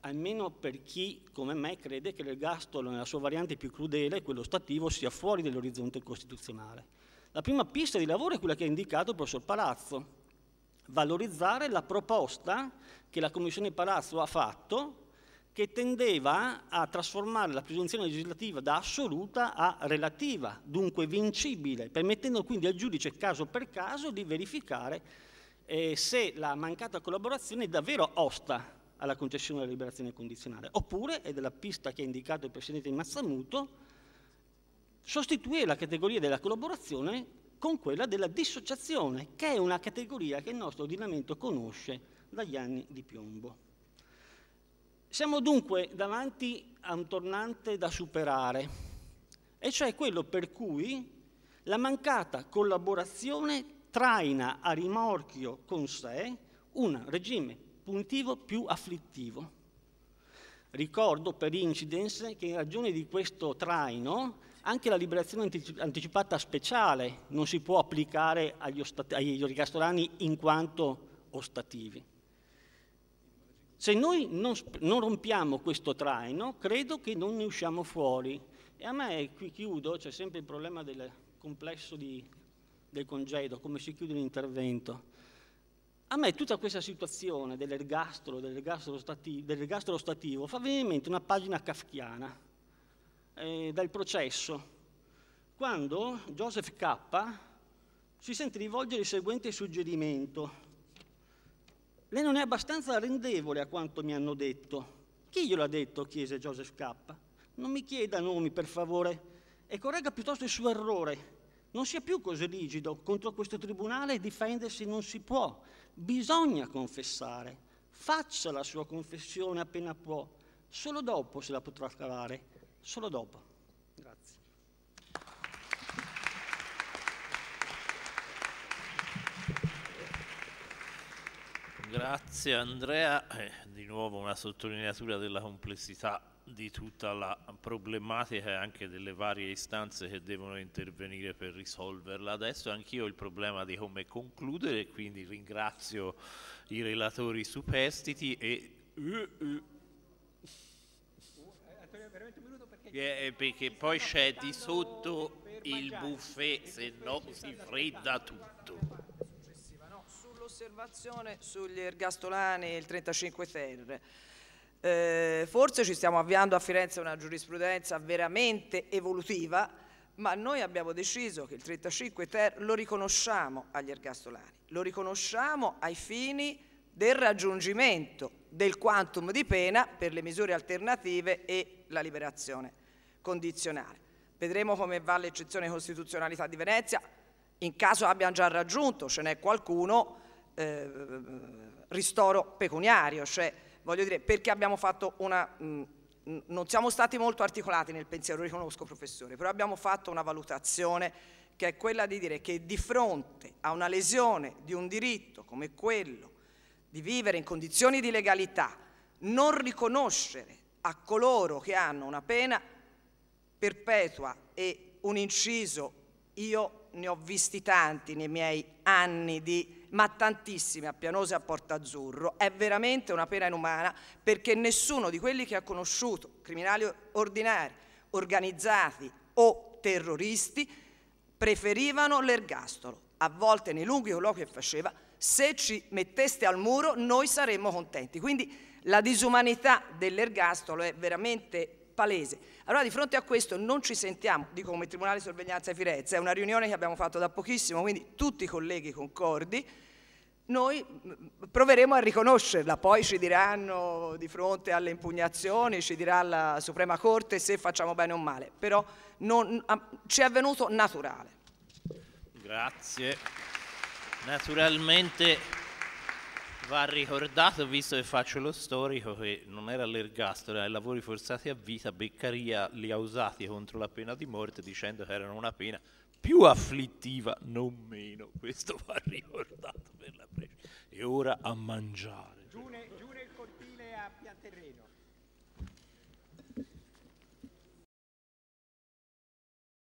almeno per chi come me crede che l'ergastolo nella sua variante più crudele, quello stativo, sia fuori dell'orizzonte costituzionale. La prima pista di lavoro è quella che ha indicato il professor Palazzo, valorizzare la proposta che la Commissione Palazzo ha fatto che tendeva a trasformare la presunzione legislativa da assoluta a relativa, dunque vincibile, permettendo quindi al giudice caso per caso di verificare eh, se la mancata collaborazione è davvero osta alla concessione della liberazione condizionale, oppure, ed è la pista che ha indicato il Presidente Mazzamuto, sostituire la categoria della collaborazione con quella della dissociazione, che è una categoria che il nostro ordinamento conosce dagli anni di piombo. Siamo dunque davanti a un tornante da superare, e cioè quello per cui la mancata collaborazione traina a rimorchio con sé un regime punitivo più afflittivo. Ricordo per incidence che in ragione di questo traino anche la liberazione anticipata speciale non si può applicare agli, agli gastorani in quanto ostativi. Se noi non, non rompiamo questo traino, credo che non ne usciamo fuori. E a me, qui chiudo, c'è sempre il problema del complesso di, del congedo, come si chiude l'intervento. A me tutta questa situazione dell'ergastolo, dell'ergastolo, stati, dell'ergastolo stativo fa venire in mente una pagina kafkiana eh, dal processo, quando Joseph K. si sente rivolgere il seguente suggerimento. Lei non è abbastanza rendevole a quanto mi hanno detto. Chi glielo ha detto? chiese Joseph K. Non mi chieda nomi, per favore, e corregga piuttosto il suo errore. Non sia più così rigido. Contro questo tribunale difendersi non si può. Bisogna confessare. Faccia la sua confessione appena può. Solo dopo se la potrà cavare. Solo dopo. Grazie Andrea, eh, di nuovo una sottolineatura della complessità di tutta la problematica e anche delle varie istanze che devono intervenire per risolverla. Adesso anch'io ho il problema di come concludere, quindi ringrazio i relatori superstiti e... Uh, uh. Eh, perché poi c'è di sotto il buffet, se no si fredda tutto osservazione sugli ergastolani e il 35 ter. Eh, forse ci stiamo avviando a Firenze una giurisprudenza veramente evolutiva, ma noi abbiamo deciso che il 35 ter lo riconosciamo agli ergastolani, lo riconosciamo ai fini del raggiungimento del quantum di pena per le misure alternative e la liberazione condizionale. Vedremo come va l'eccezione costituzionalità di Venezia, in caso abbiano già raggiunto, ce n'è qualcuno, eh, ristoro pecuniario, cioè voglio dire perché abbiamo fatto una, mh, mm, non siamo stati molto articolati nel pensiero, riconosco professore, però abbiamo fatto una valutazione che è quella di dire che di fronte a una lesione di un diritto come quello di vivere in condizioni di legalità, non riconoscere a coloro che hanno una pena perpetua e un inciso io ne ho visti tanti nei miei anni di ma tantissimi a Pianosa e a Porta Azzurro, è veramente una pena inumana perché nessuno di quelli che ha conosciuto, criminali ordinari, organizzati o terroristi, preferivano l'ergastolo. A volte nei lunghi colloqui che faceva, se ci metteste al muro noi saremmo contenti. Quindi la disumanità dell'ergastolo è veramente palese. Allora di fronte a questo non ci sentiamo, dico come Tribunale di Sorveglianza di Firenze, è una riunione che abbiamo fatto da pochissimo, quindi tutti i colleghi concordi, noi proveremo a riconoscerla, poi ci diranno di fronte alle impugnazioni, ci dirà la Suprema Corte se facciamo bene o male, però non, ci è venuto naturale. Grazie. Naturalmente Va ricordato, visto che faccio lo storico, che non era l'ergastolo, era i lavori forzati a vita, Beccaria li ha usati contro la pena di morte dicendo che erano una pena più afflittiva, non meno. Questo va ricordato per la precisione. E ora a mangiare. Giù, nel cortile a pian terreno.